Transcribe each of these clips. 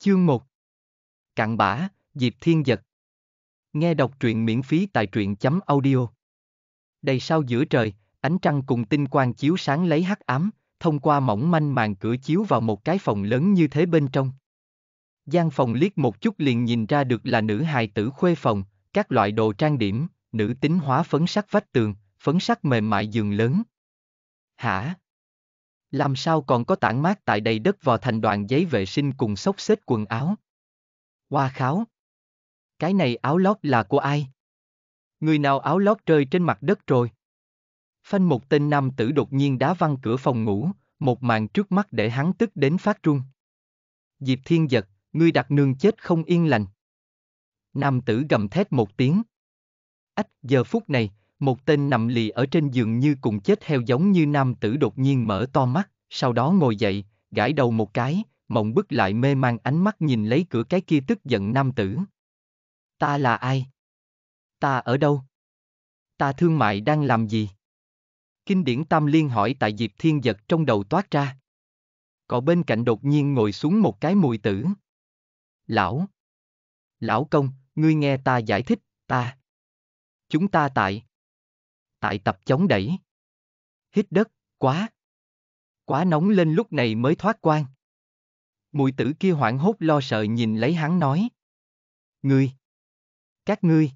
Chương 1 Cạn bã, Diệp Thiên Giật Nghe đọc truyện miễn phí tại truyện chấm audio Đầy sao giữa trời, ánh trăng cùng tinh quang chiếu sáng lấy hắc ám, thông qua mỏng manh màn cửa chiếu vào một cái phòng lớn như thế bên trong. Giang phòng liếc một chút liền nhìn ra được là nữ hài tử khuê phòng, các loại đồ trang điểm, nữ tính hóa phấn sắc vách tường, phấn sắc mềm mại giường lớn. Hả? Làm sao còn có tảng mát tại đầy đất vò thành đoàn giấy vệ sinh cùng xốc xếp quần áo. Hoa kháo. Cái này áo lót là của ai? Người nào áo lót rơi trên mặt đất rồi? Phanh một tên nam tử đột nhiên đá văng cửa phòng ngủ, một màn trước mắt để hắn tức đến phát run. Diệp Thiên giật, ngươi đặt nương chết không yên lành. Nam tử gầm thét một tiếng. Ách, giờ phút này, một tên nằm lì ở trên giường như cùng chết heo giống như nam tử đột nhiên mở to mắt, sau đó ngồi dậy, gãi đầu một cái, mộng bức lại mê mang ánh mắt nhìn lấy cửa cái kia tức giận nam tử. Ta là ai? Ta ở đâu? Ta thương mại đang làm gì? Kinh điển Tam Liên hỏi tại Diệp Thiên Giật trong đầu toát ra. Cọ bên cạnh đột nhiên ngồi xuống một cái mùi tử. Lão! Lão công, ngươi nghe ta giải thích, ta! Chúng ta tại, tại tập chống đẩy. Hít đất, quá. Quá nóng lên lúc này mới thoát quan. Mùi tử kia hoảng hốt lo sợ nhìn lấy hắn nói. Ngươi! Các ngươi!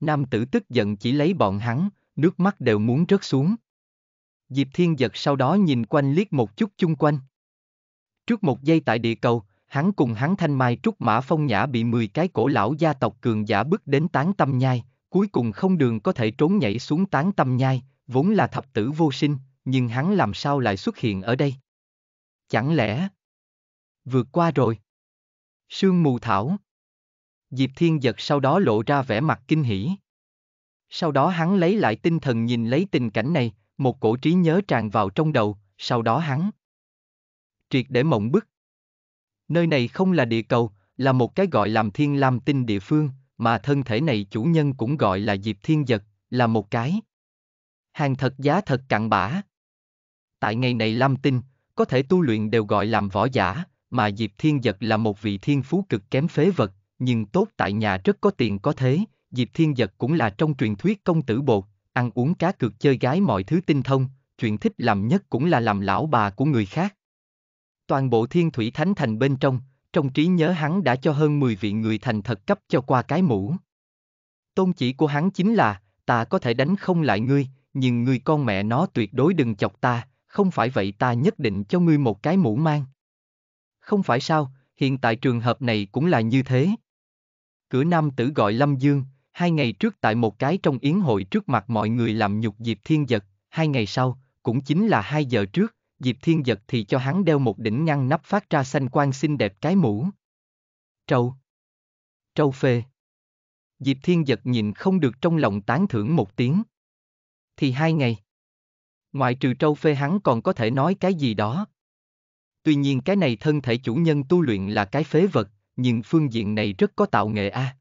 Nam tử tức giận chỉ lấy bọn hắn, nước mắt đều muốn rớt xuống. Diệp Thiên Giật sau đó nhìn quanh liếc một chút chung quanh. Trước một giây tại địa cầu, hắn cùng hắn thanh mai trúc mã phong nhã bị 10 cái cổ lão gia tộc cường giả bước đến tán tâm nhai, cuối cùng không đường có thể trốn nhảy xuống tán tâm nhai, vốn là thập tử vô sinh, nhưng hắn làm sao lại xuất hiện ở đây? Chẳng lẽ... Vượt qua rồi. Sương mù thảo. Diệp Thiên giật sau đó lộ ra vẻ mặt kinh hỉ. Sau đó hắn lấy lại tinh thần nhìn lấy tình cảnh này, một cổ trí nhớ tràn vào trong đầu, sau đó hắn triệt để mộng bức. Nơi này không là địa cầu, là một cái gọi làm thiên lam tinh địa phương, mà thân thể này chủ nhân cũng gọi là Diệp Thiên vật là một cái. Hàng thật giá thật cặn bã. Tại ngày này Lam Tinh, có thể tu luyện đều gọi làm võ giả, mà Diệp Thiên vật là một vị thiên phú cực kém phế vật, nhưng tốt tại nhà rất có tiền có thế, Diệp Thiên vật cũng là trong truyền thuyết công tử bột, ăn uống cá cực chơi gái mọi thứ tinh thông, chuyện thích làm nhất cũng là làm lão bà của người khác. Toàn bộ thiên thủy thánh thành bên trong, trong trí nhớ hắn đã cho hơn 10 vị người thành thật cấp cho qua cái mũ. Tôn chỉ của hắn chính là, ta có thể đánh không lại ngươi, nhưng ngươi con mẹ nó tuyệt đối đừng chọc ta, không phải vậy ta nhất định cho ngươi một cái mũ mang. Không phải sao, hiện tại trường hợp này cũng là như thế. Cửa nam tử gọi Lâm Dương, hai ngày trước tại một cái trong yến hội trước mặt mọi người làm nhục Diệp Thiên Giật, hai ngày sau, cũng chính là hai giờ trước, Diệp Thiên giật thì cho hắn đeo một đỉnh ngăn nắp phát ra xanh quang xinh đẹp cái mũ. Trâu. Trâu phê. Diệp Thiên giật nhìn không được trong lòng tán thưởng một tiếng. Thì hai ngày. Ngoại trừ trâu phê hắn còn có thể nói cái gì đó. Tuy nhiên cái này thân thể chủ nhân tu luyện là cái phế vật, nhưng phương diện này rất có tạo nghệ a. À.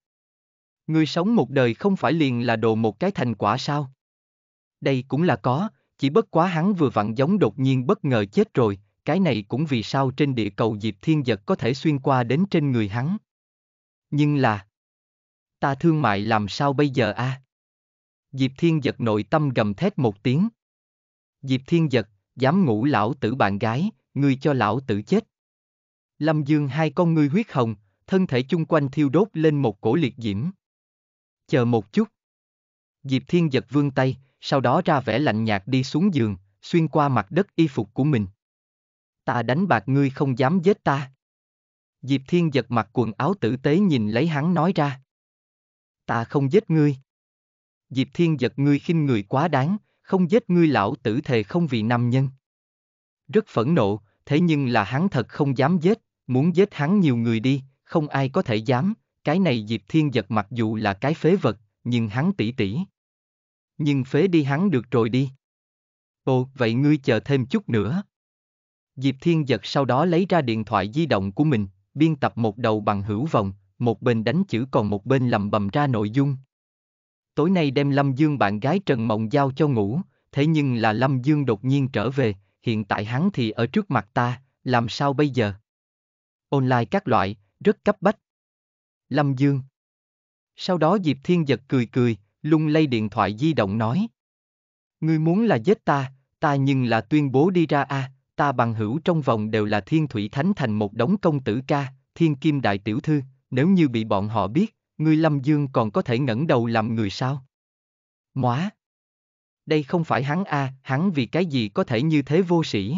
Người sống một đời không phải liền là đồ một cái thành quả sao? Đây cũng là có, chỉ bất quá hắn vừa vặn giống đột nhiên bất ngờ chết rồi, cái này cũng vì sao trên địa cầu Diệp Thiên vật có thể xuyên qua đến trên người hắn. Nhưng là... Ta thương mại làm sao bây giờ a? À? Diệp Thiên vật nội tâm gầm thét một tiếng. Diệp Thiên vật dám ngủ lão tử bạn gái, ngươi cho lão tử chết. Lâm Dương hai con ngươi huyết hồng, thân thể chung quanh thiêu đốt lên một cổ liệt diễm. Chờ một chút. Diệp Thiên vật vươn tay, sau đó ra vẻ lạnh nhạt đi xuống giường, xuyên qua mặt đất y phục của mình. Ta đánh bạc ngươi không dám giết ta. Diệp Thiên giật mặt quần áo tử tế nhìn lấy hắn nói ra. Ta không giết ngươi. Diệp Thiên giật ngươi khinh người quá đáng, không giết ngươi lão tử thề không vì nam nhân. Rất phẫn nộ, thế nhưng là hắn thật không dám giết, muốn giết hắn nhiều người đi, không ai có thể dám, cái này Diệp Thiên giật mặc dù là cái phế vật, nhưng hắn tỷ tỷ nhưng phế đi hắn được rồi đi. Ồ, vậy ngươi chờ thêm chút nữa. Diệp Thiên giật sau đó lấy ra điện thoại di động của mình, biên tập một đầu bằng hữu vòng, một bên đánh chữ còn một bên lầm bầm ra nội dung. Tối nay đem Lâm Dương bạn gái Trần Mộng giao cho ngủ, thế nhưng là Lâm Dương đột nhiên trở về, hiện tại hắn thì ở trước mặt ta, làm sao bây giờ? Online các loại, rất cấp bách. Lâm Dương Sau đó Diệp Thiên giật cười cười, lung lay điện thoại di động nói. Ngươi muốn là giết ta, ta nhưng là tuyên bố đi ra a, à, ta bằng hữu trong vòng đều là thiên thủy thánh thành một đống công tử ca, thiên kim đại tiểu thư, nếu như bị bọn họ biết, ngươi Lâm Dương còn có thể ngẩng đầu làm người sao? Móa! Đây không phải hắn a, à, hắn vì cái gì có thể như thế vô sĩ?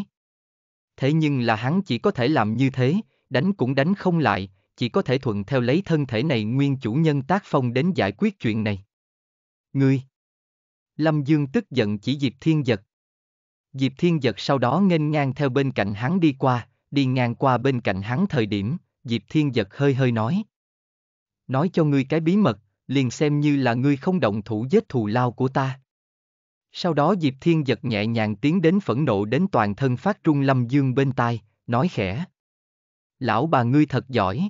Thế nhưng là hắn chỉ có thể làm như thế, đánh cũng đánh không lại, chỉ có thể thuận theo lấy thân thể này nguyên chủ nhân tác phong đến giải quyết chuyện này. Ngươi! Lâm Dương tức giận chỉ Diệp Thiên Giật. Diệp Thiên Giật sau đó nghênh ngang theo bên cạnh hắn đi qua, đi ngang qua bên cạnh hắn thời điểm, Diệp Thiên Giật hơi hơi nói. Nói cho ngươi cái bí mật, liền xem như là ngươi không động thủ giết thù lao của ta. Sau đó Diệp Thiên Giật nhẹ nhàng tiến đến phẫn nộ đến toàn thân phát trung Lâm Dương bên tai, nói khẽ. Lão bà ngươi thật giỏi.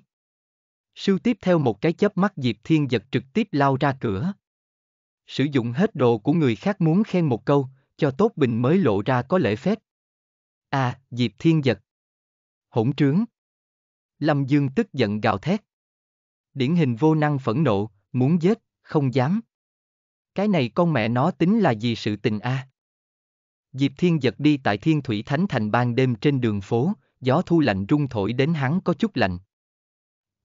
Sưu tiếp theo một cái chớp mắt Diệp Thiên Giật trực tiếp lao ra cửa. Sử dụng hết đồ của người khác muốn khen một câu, cho tốt bình mới lộ ra có lễ phép. À, Diệp Thiên giật. Hỗn trướng. Lâm Dương tức giận gào thét. Điển hình vô năng phẫn nộ, muốn giết, không dám. Cái này con mẹ nó tính là gì sự tình a? À? Diệp Thiên giật đi tại Thiên Thủy Thánh Thành ban đêm trên đường phố, gió thu lạnh rung thổi đến hắn có chút lạnh.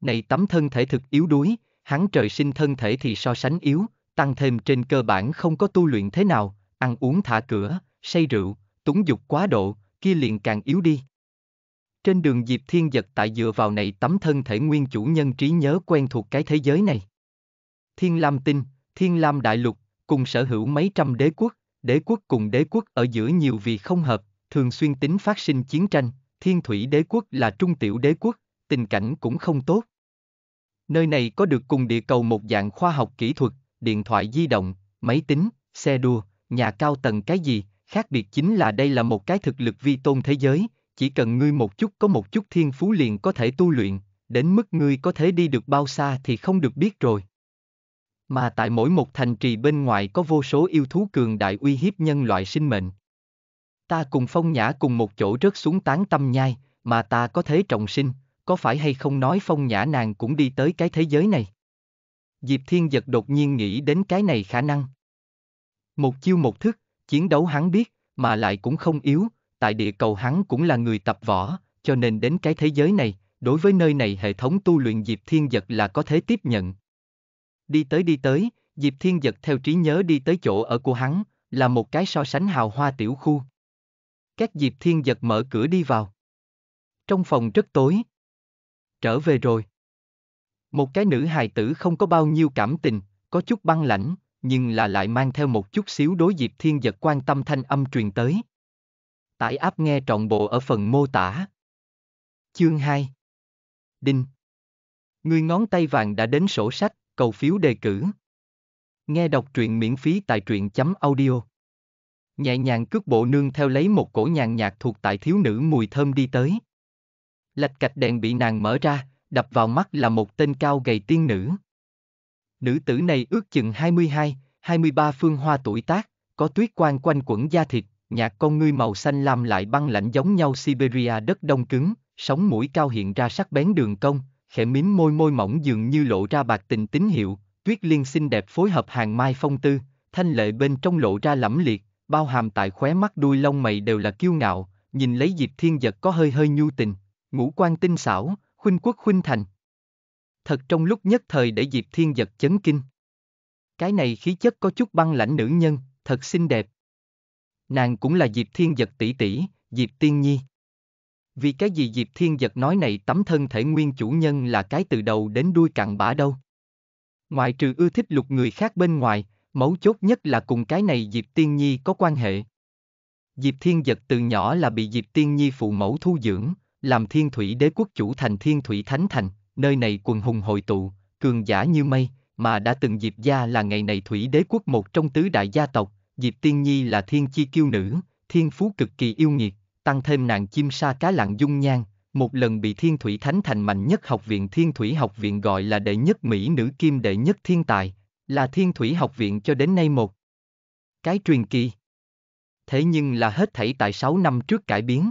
Này tấm thân thể thực yếu đuối, hắn trời sinh thân thể thì so sánh yếu, tăng thêm trên cơ bản không có tu luyện thế nào, ăn uống thả cửa, say rượu, túng dục quá độ, kia liền càng yếu đi. Trên đường Diệp Thiên Giật tại dựa vào này tấm thân thể nguyên chủ nhân trí nhớ quen thuộc cái thế giới này. Thiên Lam Tinh, Thiên Lam Đại Lục, cùng sở hữu mấy trăm đế quốc, đế quốc cùng đế quốc ở giữa nhiều vì không hợp, thường xuyên tính phát sinh chiến tranh, Thiên Thủy Đế quốc là trung tiểu đế quốc, tình cảnh cũng không tốt. Nơi này có được cùng địa cầu một dạng khoa học kỹ thuật, điện thoại di động, máy tính, xe đua, nhà cao tầng cái gì, khác biệt chính là đây là một cái thực lực vi tôn thế giới, chỉ cần ngươi một chút có một chút thiên phú liền có thể tu luyện, đến mức ngươi có thể đi được bao xa thì không được biết rồi. Mà tại mỗi một thành trì bên ngoài có vô số yêu thú cường đại uy hiếp nhân loại sinh mệnh. Ta cùng phong nhã cùng một chỗ rớt xuống tán tâm nhai, mà ta có thể trọng sinh, có phải hay không nói phong nhã nàng cũng đi tới cái thế giới này? Diệp Thiên Giật đột nhiên nghĩ đến cái này khả năng. Một chiêu một thức, chiến đấu hắn biết, mà lại cũng không yếu, tại địa cầu hắn cũng là người tập võ, cho nên đến cái thế giới này, đối với nơi này hệ thống tu luyện Diệp Thiên Giật là có thể tiếp nhận. Đi tới đi tới, Diệp Thiên Giật theo trí nhớ đi tới chỗ ở của hắn, là một cái so sánh hào hoa tiểu khu. Các Diệp Thiên Giật mở cửa đi vào. Trong phòng rất tối. Trở về rồi. Một cái nữ hài tử không có bao nhiêu cảm tình, có chút băng lãnh, nhưng là lại mang theo một chút xíu đối Diệp Thiên giật quan tâm thanh âm truyền tới. Tải áp nghe trọn bộ ở phần mô tả. Chương 2 Đinh Người ngón tay vàng đã đến sổ sách, cầu phiếu đề cử. Nghe đọc truyện miễn phí tại truyện chấm audio. Nhẹ nhàng cước bộ nương theo lấy một cổ nhàn nhạt thuộc tại thiếu nữ mùi thơm đi tới. Lạch cạch đèn bị nàng mở ra, đập vào mắt là một tên cao gầy tiên nữ. Nữ tử này ước chừng 22, 23 phương hoa tuổi tác, có tuyết quan quanh quẩn da thịt, nhạc con ngươi màu xanh lam lại băng lạnh giống nhau Siberia đất đông cứng, sóng mũi cao hiện ra sắc bén đường cong, khẽ mím môi môi mỏng dường như lộ ra bạc tình tín hiệu, tuyết liên xinh đẹp phối hợp hàng mai phong tư, thanh lệ bên trong lộ ra lẫm liệt, bao hàm tại khóe mắt đuôi lông mày đều là kiêu ngạo, nhìn lấy Diệp Thiên Giật có hơi hơi nhu tình, ngũ quan tinh xảo, khuynh quốc khuynh thành. Thật trong lúc nhất thời để Diệp Thiên giật chấn kinh. Cái này khí chất có chút băng lãnh nữ nhân, thật xinh đẹp. Nàng cũng là Diệp Thiên giật tỷ tỷ, Diệp Tiên Nhi. Vì cái gì Diệp Thiên giật nói này tấm thân thể nguyên chủ nhân là cái từ đầu đến đuôi cặn bã đâu. Ngoại trừ ưa thích lục người khác bên ngoài, mấu chốt nhất là cùng cái này Diệp Tiên Nhi có quan hệ. Diệp Thiên Giật từ nhỏ là bị Diệp Tiên Nhi phụ mẫu thu dưỡng, làm thiên thủy đế quốc chủ thành thiên thủy thánh thành, nơi này quần hùng hội tụ, cường giả như mây, mà đã từng Diệp Gia là ngày này thủy đế quốc một trong tứ đại gia tộc, Diệp Tiên Nhi là thiên chi kiêu nữ, thiên phú cực kỳ yêu nghiệt, tăng thêm nàng chim sa cá lạng dung nhan, một lần bị thiên thủy thánh thành mạnh nhất học viện thiên thủy học viện gọi là đệ nhất Mỹ nữ kim đệ nhất thiên tài, là thiên thủy học viện cho đến nay một. Cái truyền kỳ. Thế nhưng là hết thảy tại 6 năm trước cải biến.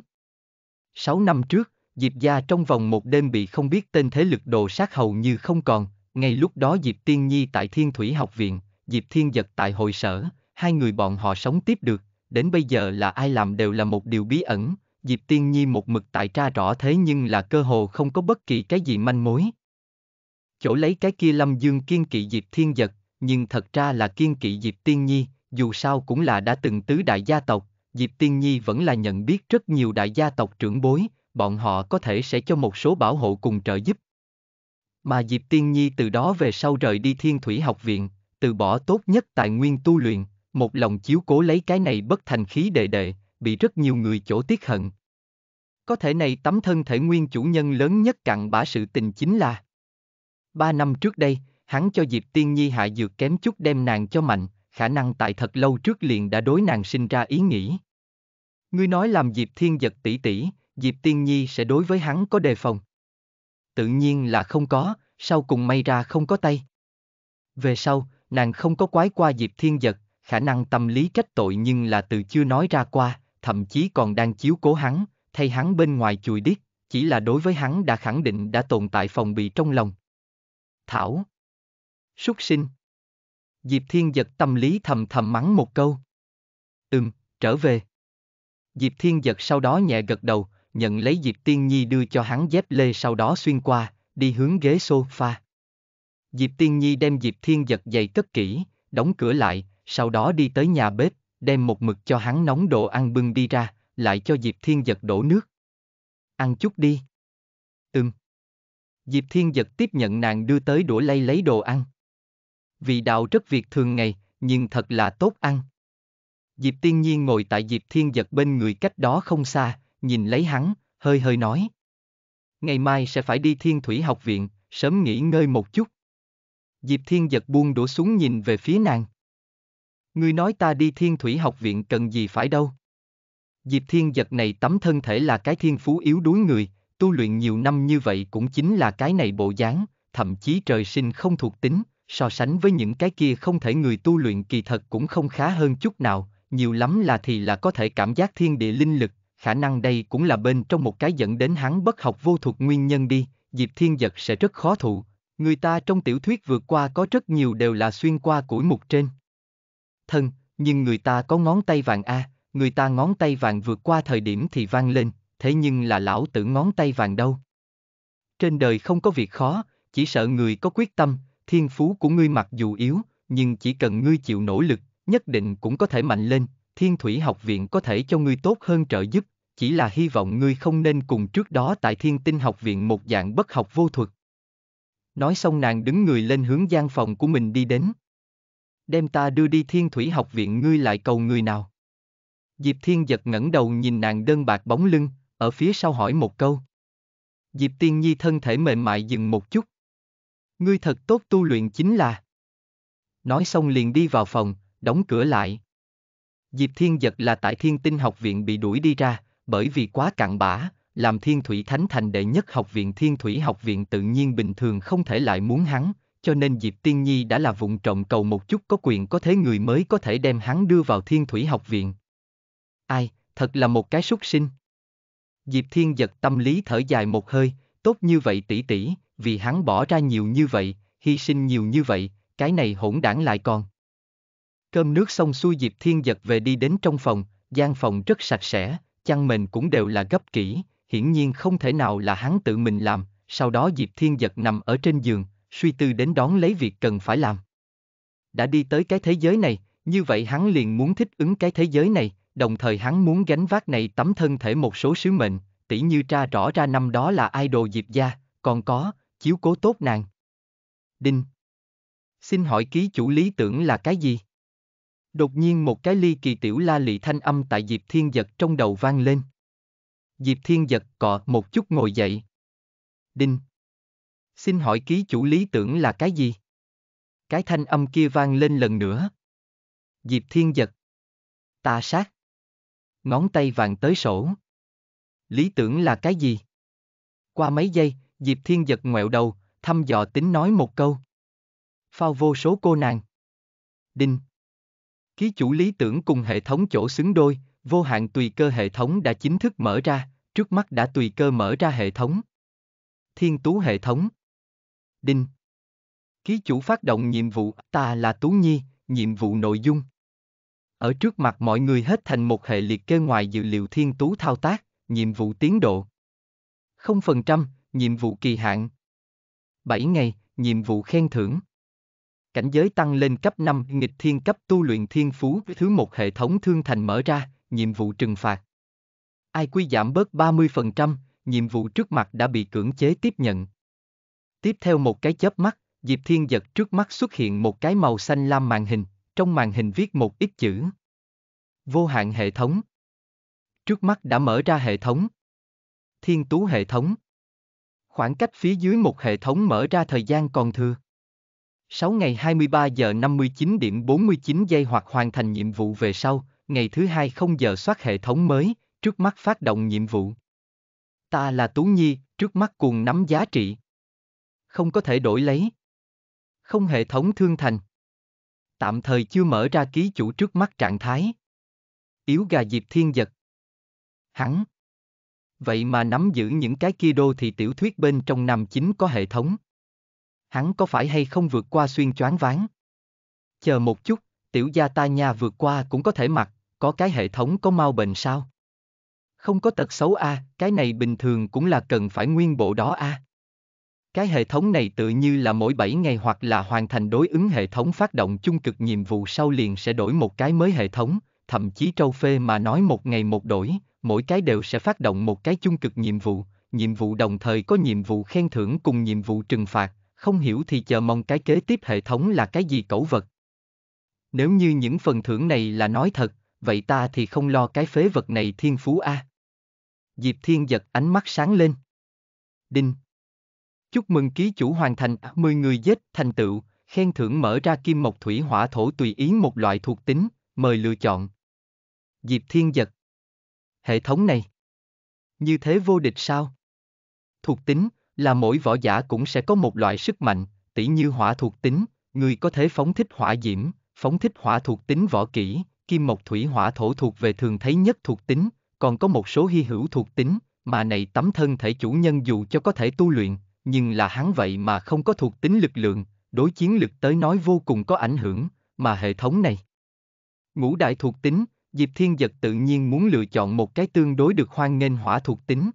Sáu năm trước, Diệp Gia trong vòng một đêm bị không biết tên thế lực đồ sát hầu như không còn, ngay lúc đó Diệp Tiên Nhi tại Thiên Thủy Học Viện, Diệp Thiên Giật tại hội sở, hai người bọn họ sống tiếp được, đến bây giờ là ai làm đều là một điều bí ẩn, Diệp Tiên Nhi một mực tại tra rõ thế nhưng là cơ hồ không có bất kỳ cái gì manh mối. Chỗ lấy cái kia Lâm Dương kiên kỵ Diệp Thiên Giật, nhưng thật ra là kiên kỵ Diệp Tiên Nhi, dù sao cũng là đã từng tứ đại gia tộc, Diệp Tiên Nhi vẫn là nhận biết rất nhiều đại gia tộc trưởng bối, bọn họ có thể sẽ cho một số bảo hộ cùng trợ giúp. Mà Diệp Tiên Nhi từ đó về sau rời đi Thiên Thủy Học Viện, từ bỏ tốt nhất tài nguyên tu luyện, một lòng chiếu cố lấy cái này bất thành khí đệ đệ, bị rất nhiều người chỗ tiếc hận. Có thể này tấm thân thể nguyên chủ nhân lớn nhất cặn bã sự tình chính là Ba năm trước đây, hắn cho Diệp Tiên Nhi hạ dược kém chút đem nàng cho mạnh, khả năng tại thật lâu trước liền đã đối nàng sinh ra ý nghĩ. Ngươi nói làm Diệp Thiên giật tỷ tỷ, Diệp Tiên Nhi sẽ đối với hắn có đề phòng. Tự nhiên là không có, sau cùng may ra không có tay. Về sau, nàng không có quái qua Diệp Thiên giật, khả năng tâm lý trách tội nhưng là từ chưa nói ra qua, thậm chí còn đang chiếu cố hắn, thay hắn bên ngoài chùi điếc, chỉ là đối với hắn đã khẳng định đã tồn tại phòng bị trong lòng. Thảo Súc sinh Diệp Thiên giật tâm lý thầm thầm mắng một câu. Ừm, trở về. Diệp Thiên giật sau đó nhẹ gật đầu, nhận lấy Diệp Tiên Nhi đưa cho hắn dép lê sau đó xuyên qua, đi hướng ghế sofa. Diệp Tiên Nhi đem Diệp Thiên giật giày cất kỹ, đóng cửa lại, sau đó đi tới nhà bếp, đem một mực cho hắn nóng đồ ăn bưng đi ra, lại cho Diệp Thiên giật đổ nước. Ăn chút đi. Ừm. Diệp Thiên giật tiếp nhận nàng đưa tới đũa lay lấy đồ ăn vì đạo rất việc thường ngày, nhưng thật là tốt ăn. Diệp Tiên Nhiên ngồi tại Diệp Thiên Giật bên người cách đó không xa, nhìn lấy hắn, hơi hơi nói. Ngày mai sẽ phải đi Thiên Thủy học viện, sớm nghỉ ngơi một chút. Diệp Thiên Giật buông đổ xuống nhìn về phía nàng. Ngươi nói ta đi Thiên Thủy học viện cần gì phải đâu. Diệp Thiên Giật này tấm thân thể là cái thiên phú yếu đuối người, tu luyện nhiều năm như vậy cũng chính là cái này bộ dáng, thậm chí trời sinh không thuộc tính, so sánh với những cái kia không thể người tu luyện kỳ thật cũng không khá hơn chút nào, nhiều lắm là thì là có thể cảm giác thiên địa linh lực, khả năng đây cũng là bên trong một cái dẫn đến hắn bất học vô thuật nguyên nhân đi, Diệp Thiên Giật sẽ rất khó thụ. Người ta trong tiểu thuyết vượt qua có rất nhiều đều là xuyên qua củi mục trên. Thân, nhưng người ta có ngón tay vàng A, người ta ngón tay vàng vượt qua thời điểm thì vang lên, thế nhưng là lão tử ngón tay vàng đâu. Trên đời không có việc khó, chỉ sợ người có quyết tâm, thiên phú của ngươi mặc dù yếu, nhưng chỉ cần ngươi chịu nỗ lực, nhất định cũng có thể mạnh lên, thiên thủy học viện có thể cho ngươi tốt hơn trợ giúp, chỉ là hy vọng ngươi không nên cùng trước đó tại thiên tinh học viện một dạng bất học vô thuật. Nói xong nàng đứng người lên hướng gian phòng của mình đi đến. Đem ta đưa đi thiên thủy học viện ngươi lại cầu người nào. Diệp thiên giật ngẩng đầu nhìn nàng đơn bạc bóng lưng, ở phía sau hỏi một câu. Diệp tiên nhi thân thể mềm mại dừng một chút, ngươi thật tốt tu luyện chính là. Nói xong liền đi vào phòng, đóng cửa lại. Diệp Thiên Giật là tại Thiên Tinh Học Viện bị đuổi đi ra, bởi vì quá cặn bã, làm Thiên Thủy Thánh Thành đệ nhất học viện Thiên Thủy Học Viện tự nhiên bình thường không thể lại muốn hắn, cho nên Diệp Tiên Nhi đã là vụng trọng cầu một chút có quyền có thế người mới có thể đem hắn đưa vào Thiên Thủy Học Viện. Ai, thật là một cái súc sinh. Diệp Thiên Giật tâm lý thở dài một hơi, tốt như vậy tỷ tỷ, vì hắn bỏ ra nhiều như vậy, hy sinh nhiều như vậy, cái này hỗn đảng lại còn. Cơm nước xong xuôi Diệp Thiên giật về đi đến trong phòng, gian phòng rất sạch sẽ, chăn mền cũng đều là gấp kỹ, hiển nhiên không thể nào là hắn tự mình làm, sau đó Diệp Thiên giật nằm ở trên giường, suy tư đến đón lấy việc cần phải làm. Đã đi tới cái thế giới này, như vậy hắn liền muốn thích ứng cái thế giới này, đồng thời hắn muốn gánh vác này tấm thân thể một số sứ mệnh, tỉ như tra rõ ra năm đó là idol Diệp Gia, còn có, chiếu cố tốt nàng. Đinh. Xin hỏi ký chủ lý tưởng là cái gì? Đột nhiên một cái ly kỳ tiểu la lị thanh âm tại Diệp Thiên Giật trong đầu vang lên. Diệp Thiên Giật cọ một chút ngồi dậy. Đinh. Xin hỏi ký chủ lý tưởng là cái gì? Cái thanh âm kia vang lên lần nữa. Diệp Thiên Giật. Ta sát. Ngón tay vàng tới sổ. Lý tưởng là cái gì? Qua mấy giây, Diệp Thiên giật ngoẹo đầu, thăm dò tính nói một câu. Phao vô số cô nàng. Đinh. Ký chủ lý tưởng cùng hệ thống chỗ xứng đôi, vô hạn tùy cơ hệ thống đã chính thức mở ra, trước mắt đã tùy cơ mở ra hệ thống. Thiên tú hệ thống. Đinh. Ký chủ phát động nhiệm vụ ta là Tú Nhi, nhiệm vụ nội dung. Ở trước mặt mọi người hết thành một hệ liệt kê ngoài dự liệu thiên tú thao tác, nhiệm vụ tiến độ. 0%, Nhiệm vụ kỳ hạn 7 ngày, nhiệm vụ khen thưởng Cảnh giới tăng lên cấp 5, nghịch thiên cấp tu luyện thiên phú, thứ một hệ thống thương thành mở ra, nhiệm vụ trừng phạt. Ai quy giảm bớt 30%, nhiệm vụ trước mặt đã bị cưỡng chế tiếp nhận. Tiếp theo một cái chớp mắt, Diệp Thiên giật trước mắt xuất hiện một cái màu xanh lam màn hình, trong màn hình viết một ít chữ. Vô hạn hệ thống. Trước mắt đã mở ra hệ thống. Thiên tú hệ thống. Khoảng cách phía dưới một hệ thống mở ra thời gian còn thừa. 6 ngày 23 giờ 59 điểm 49 giây hoặc hoàn thành nhiệm vụ về sau, ngày thứ hai không giờ soát hệ thống mới, trước mắt phát động nhiệm vụ. Ta là Tú Nhi, trước mắt cuồng nắm giá trị. Không có thể đổi lấy. Không hệ thống thương thành. Tạm thời chưa mở ra ký chủ trước mắt trạng thái. Yếu gà dịp thiên giật. Hắn. Vậy mà nắm giữ những cái kia đô thì tiểu thuyết bên trong nam chính có hệ thống. Hắn có phải hay không vượt qua xuyên choáng ván? Chờ một chút, tiểu gia ta nha vượt qua cũng có thể mặc, có cái hệ thống có mau bệnh sao? Không có tật xấu a, à, cái này bình thường cũng là cần phải nguyên bộ đó a. À. Cái hệ thống này tự như là mỗi 7 ngày hoặc là hoàn thành đối ứng hệ thống phát động chung cực nhiệm vụ sau liền sẽ đổi một cái mới hệ thống, thậm chí trâu phê mà nói một ngày một đổi, mỗi cái đều sẽ phát động một cái chung cực nhiệm vụ, nhiệm vụ đồng thời có nhiệm vụ khen thưởng cùng nhiệm vụ trừng phạt, không hiểu thì chờ mong cái kế tiếp hệ thống là cái gì cẩu vật. Nếu như những phần thưởng này là nói thật, vậy ta thì không lo cái phế vật này thiên phú a. Diệp Thiên giật ánh mắt sáng lên. Đinh. Chúc mừng ký chủ hoàn thành 10 người giết thành tựu, khen thưởng mở ra kim mộc thủy hỏa thổ tùy ý một loại thuộc tính, mời lựa chọn. Diệp Thiên giật hệ thống này. Như thế vô địch sao? Thuộc tính là mỗi võ giả cũng sẽ có một loại sức mạnh, tỉ như hỏa thuộc tính, người có thể phóng thích hỏa diễm, phóng thích hỏa thuộc tính võ kỹ, kim mộc thủy hỏa thổ thuộc về thường thấy nhất thuộc tính, còn có một số hy hữu thuộc tính, mà này tấm thân thể chủ nhân dù cho có thể tu luyện, nhưng là hắn vậy mà không có thuộc tính lực lượng, đối chiến lực tới nói vô cùng có ảnh hưởng, mà hệ thống này. Ngũ đại thuộc tính, Diệp Thiên Giật tự nhiên muốn lựa chọn một cái tương đối được hoan nghênh hỏa thuộc tính.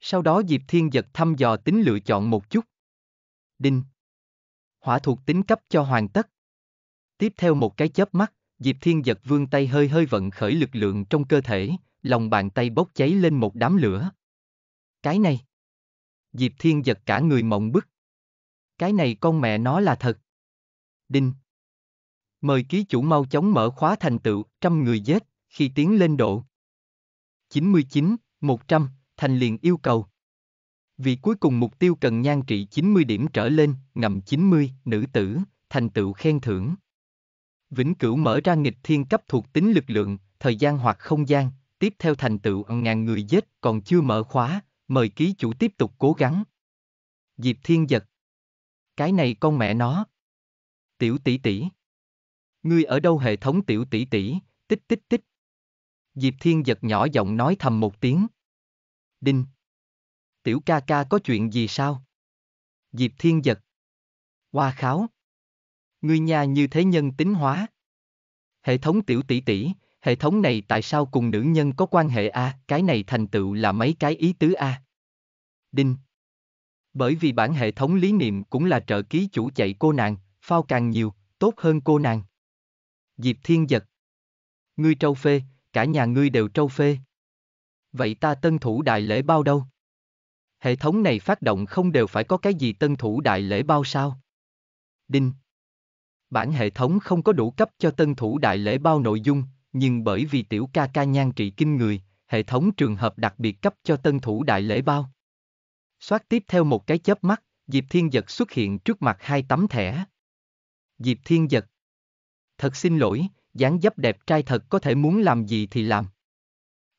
Sau đó Diệp Thiên Giật thăm dò tính lựa chọn một chút. Đinh. Hỏa thuộc tính cấp cho hoàn tất. Tiếp theo một cái chớp mắt, Diệp Thiên Giật vươn tay hơi hơi vận khởi lực lượng trong cơ thể, lòng bàn tay bốc cháy lên một đám lửa. Cái này. Diệp Thiên Giật cả người mộng bức. Cái này con mẹ nó là thật. Đinh. Mời ký chủ mau chóng mở khóa thành tựu, trăm người giết, khi tiến lên độ. 99, 100, thành liền yêu cầu. Vì cuối cùng mục tiêu cần nhan trị 90 điểm trở lên, ngầm 90, nữ tử, thành tựu khen thưởng. Vĩnh cửu mở ra nghịch thiên cấp thuộc tính lực lượng, thời gian hoặc không gian, tiếp theo thành tựu ngàn người giết còn chưa mở khóa, mời ký chủ tiếp tục cố gắng. Diệp thiên giật. Cái này con mẹ nó. Tiểu tỷ tỷ. Ngươi ở đâu hệ thống tiểu tỷ tỷ, tích tích tích. Diệp Thiên giật nhỏ giọng nói thầm một tiếng. Đinh. Tiểu ca ca có chuyện gì sao? Diệp Thiên giật. Hoa kháo. Ngươi nhà như thế nhân tính hóa. Hệ thống tiểu tỷ tỷ, hệ thống này tại sao cùng nữ nhân có quan hệ a, à? cái này thành tựu là mấy cái ý tứ a? À? Đinh. Bởi vì bản hệ thống lý niệm cũng là trợ ký chủ chạy cô nàng, phao càng nhiều, tốt hơn cô nàng. Diệp Thiên giật. Ngươi trâu phê, cả nhà ngươi đều trâu phê. Vậy ta tân thủ đại lễ bao đâu? Hệ thống này phát động không đều phải có cái gì tân thủ đại lễ bao sao? Đinh. Bản hệ thống không có đủ cấp cho tân thủ đại lễ bao nội dung, nhưng bởi vì tiểu ca ca nhan trị kinh người, hệ thống trường hợp đặc biệt cấp cho tân thủ đại lễ bao. Xoát tiếp theo một cái chớp mắt, Diệp Thiên Giật xuất hiện trước mặt hai tấm thẻ. Diệp Thiên Giật thật xin lỗi, dáng dấp đẹp trai thật có thể muốn làm gì thì làm.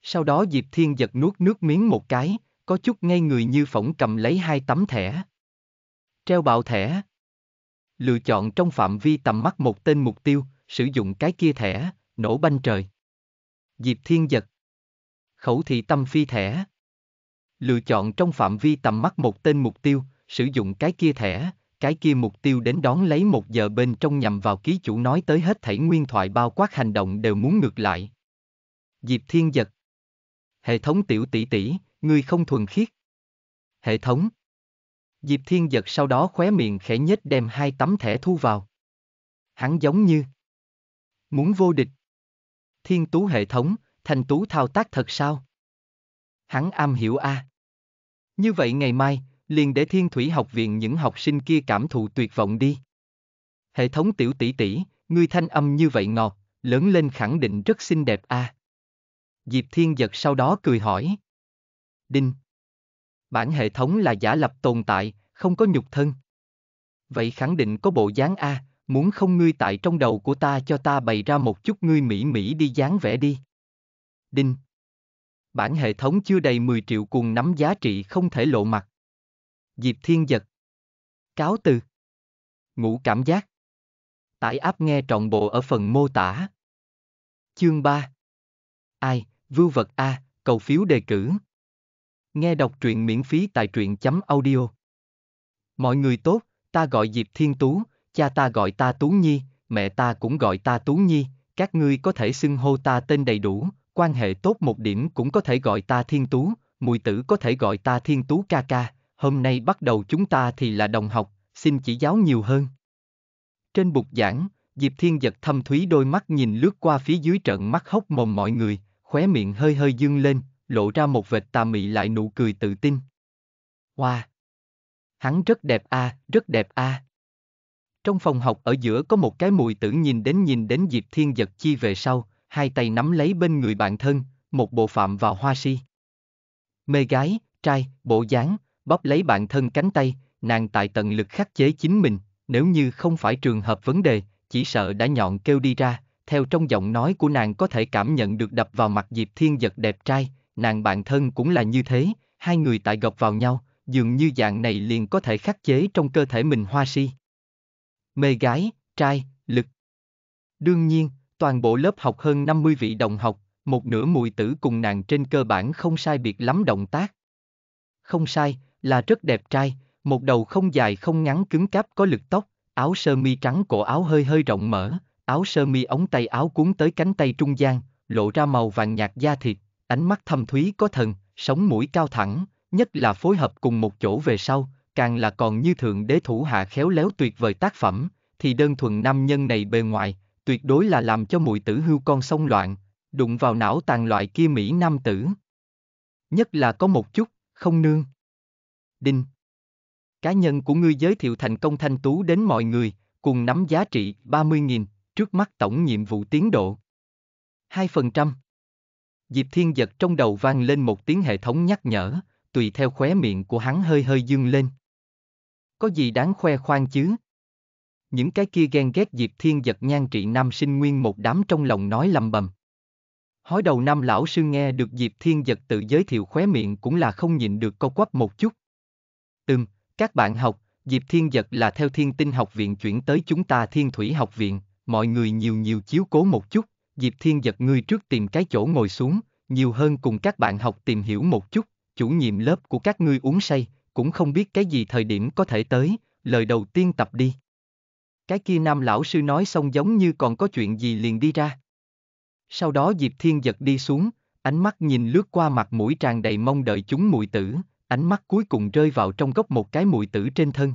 Sau đó Diệp Thiên giật nuốt nước miếng một cái, có chút ngay người như phỏng cầm lấy hai tấm thẻ. Treo bạo thẻ. Lựa chọn trong phạm vi tầm mắt một tên mục tiêu, sử dụng cái kia thẻ, nổ banh trời. Diệp Thiên giật. Khẩu thị tâm phi thẻ. Lựa chọn trong phạm vi tầm mắt một tên mục tiêu, sử dụng cái kia thẻ, cái kia mục tiêu đến đón lấy một giờ bên trong nhằm vào ký chủ nói tới hết thảy nguyên thoại bao quát hành động đều muốn ngược lại. Diệp Thiên giật. Hệ thống tiểu tỷ tỷ, ngươi không thuần khiết. Hệ thống. Diệp Thiên giật sau đó khóe miệng khẽ nhếch đem hai tấm thẻ thu vào. Hắn giống như muốn vô địch. Thiên tú hệ thống, thành tú thao tác thật sao? Hắn am hiểu a. À. Như vậy ngày mai, liền để thiên thủy học viện những học sinh kia cảm thụ tuyệt vọng đi. Hệ thống tiểu tỷ tỷ, ngươi thanh âm như vậy ngọt, lớn lên khẳng định rất xinh đẹp a. À. Diệp Thiên Giật sau đó cười hỏi. Đinh. Bản hệ thống là giả lập tồn tại, không có nhục thân. Vậy khẳng định có bộ dáng a, à, muốn không ngươi tại trong đầu của ta cho ta bày ra một chút ngươi mỹ mỹ đi dáng vẽ đi. Đinh. Bản hệ thống chưa đầy 10 triệu cùng nắm giá trị không thể lộ mặt. Diệp Thiên Giật. Cáo từ. Ngủ cảm giác. Tải áp nghe trọn bộ ở phần mô tả. Chương 3. Ai, vưu vật A, cầu phiếu đề cử. Nghe đọc truyện miễn phí tại truyện chấm audio. Mọi người tốt, ta gọi Diệp Thiên Tú, cha ta gọi ta Tú Nhi, mẹ ta cũng gọi ta Tú Nhi, các ngươi có thể xưng hô ta tên đầy đủ, quan hệ tốt một điểm cũng có thể gọi ta Thiên Tú, mùi tử có thể gọi ta Thiên Tú ca ca, Hôm nay bắt đầu chúng ta thì là đồng học, xin chỉ giáo nhiều hơn. Trên bục giảng, Diệp Thiên giật thâm thúy đôi mắt nhìn lướt qua phía dưới trận mắt hốc mồm mọi người, khóe miệng hơi hơi dương lên, lộ ra một vệt tà mị lại nụ cười tự tin. Wow! Hắn rất đẹp a, à, rất đẹp a. À. Trong phòng học ở giữa có một cái mùi tử nhìn đến nhìn đến Diệp Thiên giật chi về sau, hai tay nắm lấy bên người bạn thân, một bộ phạm vào hoa si. Mê gái, trai, bộ dáng, bóp lấy bạn thân cánh tay, nàng tại tận lực khắc chế chính mình, nếu như không phải trường hợp vấn đề, chỉ sợ đã nhọn kêu đi ra, theo trong giọng nói của nàng có thể cảm nhận được đập vào mặt Diệp Thiên giật đẹp trai, nàng bạn thân cũng là như thế, hai người tại gặp vào nhau, dường như dạng này liền có thể khắc chế trong cơ thể mình hoa si. Mê gái, trai, lực. Đương nhiên, toàn bộ lớp học hơn 50 vị đồng học, một nửa mùi tử cùng nàng trên cơ bản không sai biệt lắm động tác. Không sai, là rất đẹp trai, một đầu không dài không ngắn cứng cáp có lực tóc, áo sơ mi trắng cổ áo hơi hơi rộng mở, áo sơ mi ống tay áo cuốn tới cánh tay trung gian, lộ ra màu vàng nhạt da thịt, ánh mắt thâm thúy có thần, sống mũi cao thẳng, nhất là phối hợp cùng một chỗ về sau, càng là còn như thượng đế thủ hạ khéo léo tuyệt vời tác phẩm, thì đơn thuần nam nhân này bề ngoài, tuyệt đối là làm cho mùi tử hưu con sông loạn, đụng vào não tàn loại kia Mỹ nam tử. Nhất là có một chút, không nương. Đinh. Cá nhân của ngươi giới thiệu thành công thanh tú đến mọi người, cùng nắm giá trị 30.000, trước mắt tổng nhiệm vụ tiến độ. 2%. Diệp Thiên Giật trong đầu vang lên một tiếng hệ thống nhắc nhở, tùy theo khóe miệng của hắn hơi hơi dương lên. Có gì đáng khoe khoang chứ? Những cái kia ghen ghét Diệp Thiên Giật nhan trị nam sinh nguyên một đám trong lòng nói lầm bầm. Hói đầu nam lão sư nghe được Diệp Thiên Giật tự giới thiệu khóe miệng cũng là không nhịn được co quắp một chút. Các bạn học, Diệp Thiên Giật là theo Thiên Tinh Học Viện chuyển tới chúng ta Thiên Thủy Học Viện, mọi người nhiều nhiều chiếu cố một chút, Diệp Thiên Giật ngươi trước tìm cái chỗ ngồi xuống, nhiều hơn cùng các bạn học tìm hiểu một chút, chủ nhiệm lớp của các ngươi uống say, cũng không biết cái gì thời điểm có thể tới, lời đầu tiên tập đi. Cái kia nam lão sư nói xong giống như còn có chuyện gì liền đi ra. Sau đó Diệp Thiên Giật đi xuống, ánh mắt nhìn lướt qua mặt mũi tràn đầy mong đợi chúng mùi tử, ánh mắt cuối cùng rơi vào trong góc một cái mùi tử trên thân.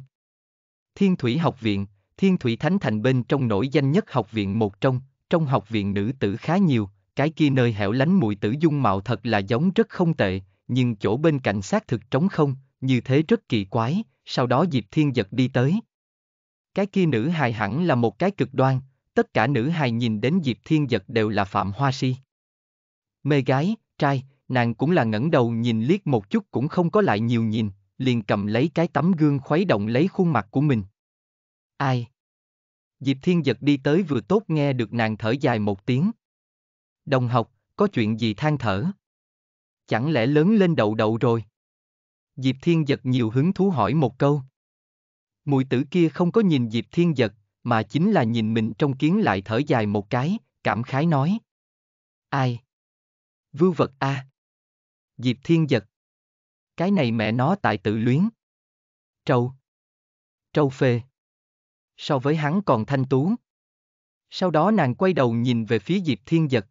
Thiên Thủy Học Viện, Thiên Thủy Thánh Thành bên trong nổi danh nhất học viện một trong, trong học viện nữ tử khá nhiều, cái kia nơi hẻo lánh mùi tử dung mạo thật là giống rất không tệ, nhưng chỗ bên cạnh xác thực trống không, như thế rất kỳ quái, sau đó Diệp Thiên giật đi tới. Cái kia nữ hài hẳn là một cái cực đoan, tất cả nữ hài nhìn đến Diệp Thiên giật đều là phạm hoa si. Mê gái, trai, nàng cũng là ngẩng đầu nhìn liếc một chút cũng không có lại nhiều nhìn, liền cầm lấy cái tấm gương khuấy động lấy khuôn mặt của mình. Ai? Diệp Thiên giật đi tới vừa tốt nghe được nàng thở dài một tiếng. Đồng học, có chuyện gì than thở? Chẳng lẽ lớn lên đầu đầu rồi? Diệp Thiên giật nhiều hứng thú hỏi một câu. Mùi tử kia không có nhìn Diệp Thiên giật, mà chính là nhìn mình trong kiến lại thở dài một cái, cảm khái nói. Ai? Vưu vật a. À? Diệp Thiên giật. Cái này mẹ nó tại tự luyến. Trâu. Trâu phê. So với hắn còn thanh tú. Sau đó nàng quay đầu nhìn về phía Diệp Thiên giật.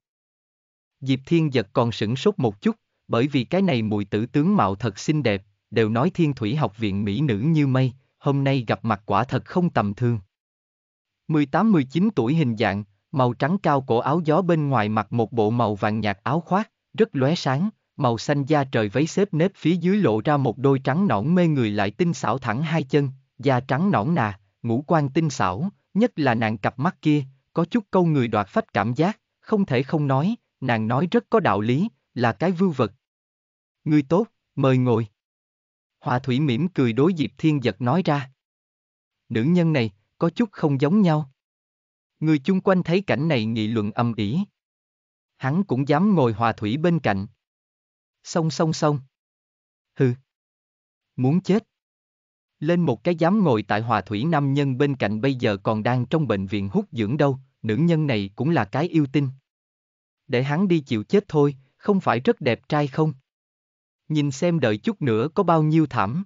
Diệp Thiên giật còn sửng sốt một chút, bởi vì cái này mùi tử tướng mạo thật xinh đẹp, đều nói thiên thủy học viện mỹ nữ như mây, hôm nay gặp mặt quả thật không tầm thường. 18-19 tuổi hình dạng, màu trắng cao cổ áo gió bên ngoài mặc một bộ màu vàng nhạt áo khoác, rất lóe sáng, màu xanh da trời váy xếp nếp phía dưới lộ ra một đôi trắng nõn mê người lại tinh xảo thẳng hai chân, da trắng nõn nà, ngũ quan tinh xảo, nhất là nàng cặp mắt kia, có chút câu người đoạt phách cảm giác, không thể không nói, nàng nói rất có đạo lý, là cái vưu vật. Người tốt, mời ngồi. Hòa thủy mỉm cười đối Diệp Thiên Giật nói ra. Nữ nhân này, có chút không giống nhau. Người chung quanh thấy cảnh này nghị luận âm ỉ. Hắn cũng dám ngồi hòa thủy bên cạnh. Xông xông xông. Hừ. Muốn chết. Lên một cái dám ngồi tại hòa thủy nam nhân bên cạnh bây giờ còn đang trong bệnh viện hút dưỡng đâu, nữ nhân này cũng là cái yêu tinh. Để hắn đi chịu chết thôi, không phải rất đẹp trai không? Nhìn xem đợi chút nữa có bao nhiêu thảm.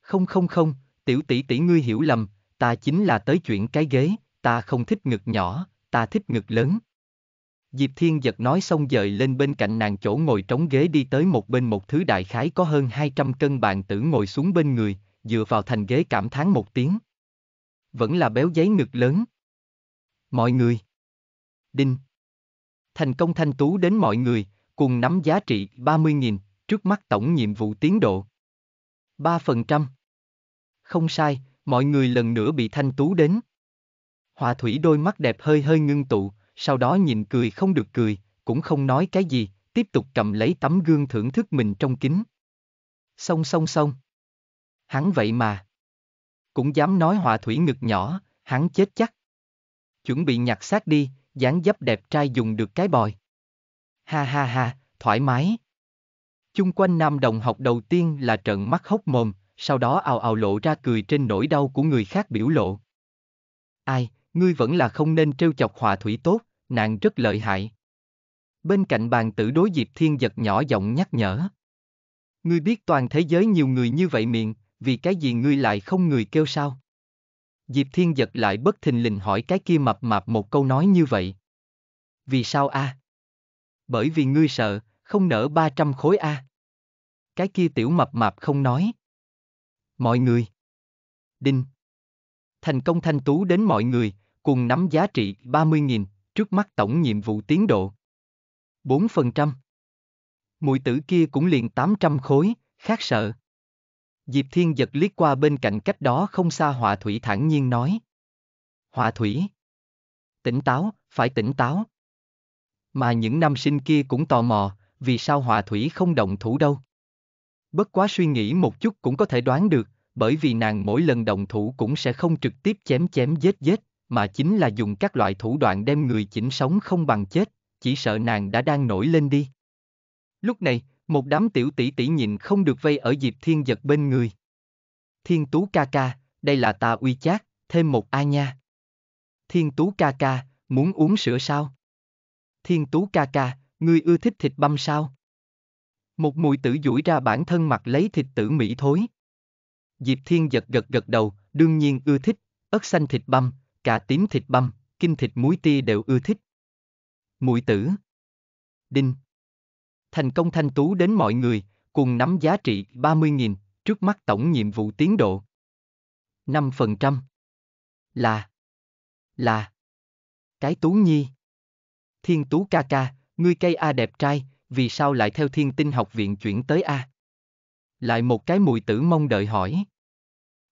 Không không không, tiểu tỷ tỷ ngươi hiểu lầm, ta chính là tới chuyện cái ghế, ta không thích ngực nhỏ, ta thích ngực lớn. Diệp Thiên Giật nói xong dời lên bên cạnh nàng chỗ ngồi trống ghế đi tới một bên một thứ đại khái có hơn 200 cân bàn tử ngồi xuống bên người, dựa vào thành ghế cảm thán một tiếng. Vẫn là béo giấy ngực lớn. Mọi người. Đinh. Thành công thanh tú đến mọi người, cùng nắm giá trị 30.000, trước mắt tổng nhiệm vụ tiến độ. 3%. Không sai, mọi người lần nữa bị thanh tú đến. Hòa thủy đôi mắt đẹp hơi hơi ngưng tụ, sau đó nhìn cười không được cười, cũng không nói cái gì, tiếp tục cầm lấy tấm gương thưởng thức mình trong kính. Xong xong xong. Hắn vậy mà. Cũng dám nói họa thủy ngực nhỏ, hắn chết chắc. Chuẩn bị nhặt xác đi, dáng dấp đẹp trai dùng được cái bòi. Ha ha ha, thoải mái. Chung quanh nam đồng học đầu tiên là trận mắt hốc mồm, sau đó ào ào lộ ra cười trên nỗi đau của người khác biểu lộ. Ai, ngươi vẫn là không nên trêu chọc họa thủy tốt, nàng rất lợi hại. Bên cạnh bàn tử đối Diệp Thiên giật nhỏ giọng nhắc nhở. Ngươi biết toàn thế giới nhiều người như vậy miệng, vì cái gì ngươi lại không người kêu sao? Diệp Thiên giật lại bất thình lình hỏi cái kia mập mạp một câu nói như vậy. Vì sao a? À? Bởi vì ngươi sợ, không nở 300 khối a. À. Cái kia tiểu mập mạp không nói. Mọi người. Đinh. Thành công thanh tú đến mọi người, cùng nắm giá trị 30.000, trước mắt tổng nhiệm vụ tiến độ. 4%. Mùi tử kia cũng liền 800 khối, khác sợ. Diệp Thiên giật liếc qua bên cạnh cách đó không xa Họa Thủy thản nhiên nói. Họa Thủy. Tỉnh táo, phải tỉnh táo. Mà những nam sinh kia cũng tò mò, vì sao Họa Thủy không động thủ đâu. Bất quá suy nghĩ một chút cũng có thể đoán được, bởi vì nàng mỗi lần động thủ cũng sẽ không trực tiếp chém chém giết giết, mà chính là dùng các loại thủ đoạn đem người chỉnh sống không bằng chết, chỉ sợ nàng đã đang nổi lên đi. Lúc này, một đám tiểu tỷ tỷ nhìn không được vây ở Diệp Thiên giật bên người. Thiên Tú ca ca, đây là ta uy chát, thêm một a nha. Thiên Tú ca ca, muốn uống sữa sao? Thiên Tú ca ca, ngươi ưa thích thịt băm sao? Một mùi tử duỗi ra bản thân mặt lấy thịt tử mỹ thối. Diệp Thiên giật gật gật đầu, đương nhiên ưa thích, ớt xanh thịt băm, cà tím thịt băm, kinh thịt muối tia đều ưa thích. Mũi tử. Đinh. Thành công thanh tú đến mọi người, cùng nắm giá trị 30.000, trước mắt tổng nhiệm vụ tiến độ. 5% là là cái tú nhi. Thiên tú ca ca, ngươi cây A đẹp trai, vì sao lại theo thiên tinh học viện chuyển tới A? Lại một cái mùi tử mong đợi hỏi.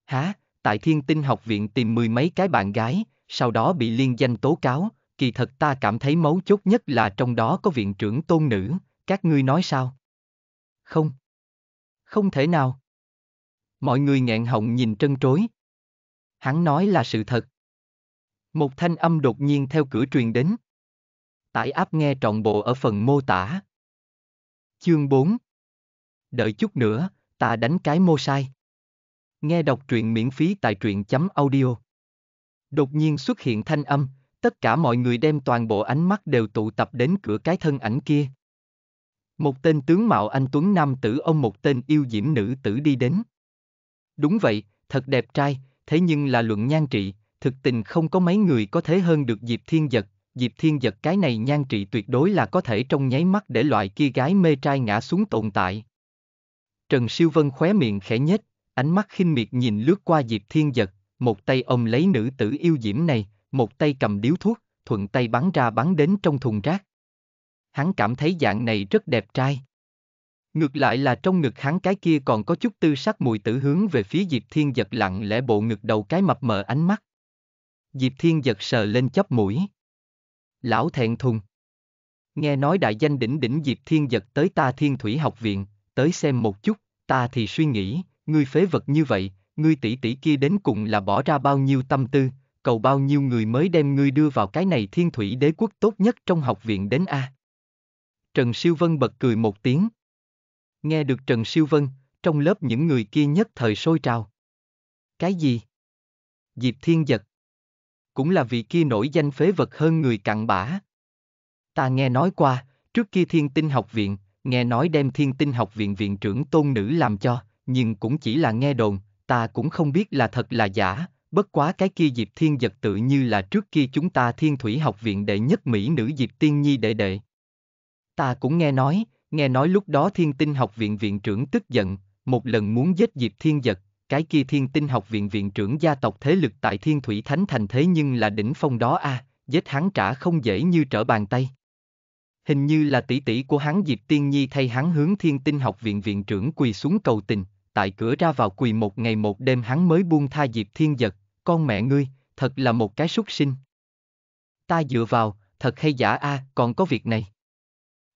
Hả, tại Thiên Tinh học viện tìm mười mấy cái bạn gái, sau đó bị liên danh tố cáo, kỳ thật ta cảm thấy mấu chốt nhất là trong đó có viện trưởng tôn nữ, các ngươi nói sao? Không. Không thể nào. Mọi người nghẹn họng nhìn trân trối. Hắn nói là sự thật. Một thanh âm đột nhiên theo cửa truyền đến. Tải áp nghe trọn bộ ở phần mô tả. Chương 4 Đợi chút nữa, ta đánh cái mô sai. Nghe đọc truyện miễn phí tại truyện chấm audio. Đột nhiên xuất hiện thanh âm, tất cả mọi người đem toàn bộ ánh mắt đều tụ tập đến cửa cái thân ảnh kia. Một tên tướng mạo anh Tuấn Nam tử ông một tên yêu diễm nữ tử đi đến. Đúng vậy, thật đẹp trai, thế nhưng là luận nhan trị, thực tình không có mấy người có thế hơn được Diệp Thiên Giật. Diệp Thiên Giật cái này nhan trị tuyệt đối là có thể trong nháy mắt để loại kia gái mê trai ngã xuống tồn tại. Trần Siêu Vân khóe miệng khẽ nhếch, ánh mắt khinh miệt nhìn lướt qua Diệp Thiên Giật, một tay ông lấy nữ tử yêu diễm này, một tay cầm điếu thuốc, thuận tay bắn ra bắn đến trong thùng rác. Hắn cảm thấy dạng này rất đẹp trai. Ngược lại là trong ngực hắn cái kia còn có chút tư sắc mùi tử hướng về phía Diệp Thiên Giật lặng lẽ bộ ngực đầu cái mập mờ ánh mắt. Diệp Thiên Giật sờ lên chóp mũi. Lão thẹn thùng. Nghe nói đại danh đỉnh đỉnh Diệp Thiên Giật tới ta Thiên Thủy học viện, tới xem một chút, ta thì suy nghĩ, ngươi phế vật như vậy, ngươi tỷ tỷ kia đến cùng là bỏ ra bao nhiêu tâm tư, cầu bao nhiêu người mới đem ngươi đưa vào cái này thiên thủy đế quốc tốt nhất trong học viện đến A. Trần Siêu Vân bật cười một tiếng. Nghe được Trần Siêu Vân, trong lớp những người kia nhất thời sôi trào. Cái gì? Diệp Thiên Giật. Cũng là vị kia nổi danh phế vật hơn người cặn bã. Ta nghe nói qua, trước kia thiên tinh học viện, nghe nói đem thiên tinh học viện viện trưởng tôn nữ làm cho, nhưng cũng chỉ là nghe đồn, ta cũng không biết là thật là giả, bất quá cái kia Diệp Thiên Giật tự như là trước kia chúng ta Thiên Thủy học viện đệ nhất Mỹ nữ Diệp Tiên Nhi đệ đệ. Ta cũng nghe nói, nghe nói lúc đó Thiên Tinh học viện viện trưởng tức giận, một lần muốn giết Diệp Thiên Giật, cái kia Thiên Tinh học viện viện trưởng gia tộc thế lực tại Thiên Thủy Thánh thành thế nhưng là đỉnh phong đó a, à, giết hắn trả không dễ như trở bàn tay. Hình như là tỷ tỷ của hắn Diệp Tiên Nhi thay hắn hướng Thiên Tinh học viện viện trưởng quỳ xuống cầu tình, tại cửa ra vào quỳ một ngày một đêm hắn mới buông tha Diệp Thiên Giật, con mẹ ngươi, thật là một cái súc sinh. Ta dựa vào, thật hay giả a, à, còn có việc này.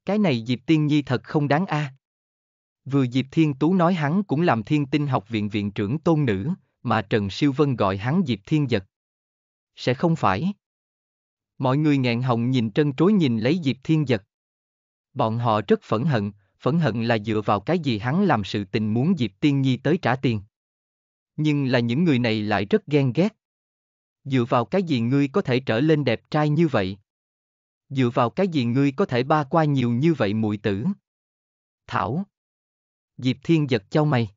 Cái này Diệp Tiên Nhi thật không đáng a. À. Vừa Diệp Thiên Tú nói hắn cũng làm thiên tinh học viện viện trưởng tôn nữ, mà Trần Siêu Vân gọi hắn Diệp Thiên Giật. Sẽ không phải. Mọi người nghẹn hồng nhìn trân trối nhìn lấy Diệp Thiên Giật. Bọn họ rất phẫn hận, phẫn hận là dựa vào cái gì hắn làm sự tình muốn Diệp Tiên Nhi tới trả tiền. Nhưng là những người này lại rất ghen ghét. Dựa vào cái gì ngươi có thể trở lên đẹp trai như vậy? Dựa vào cái gì ngươi có thể ba qua nhiều như vậy muội tử? Thảo. Diệp Thiên giật cho mày.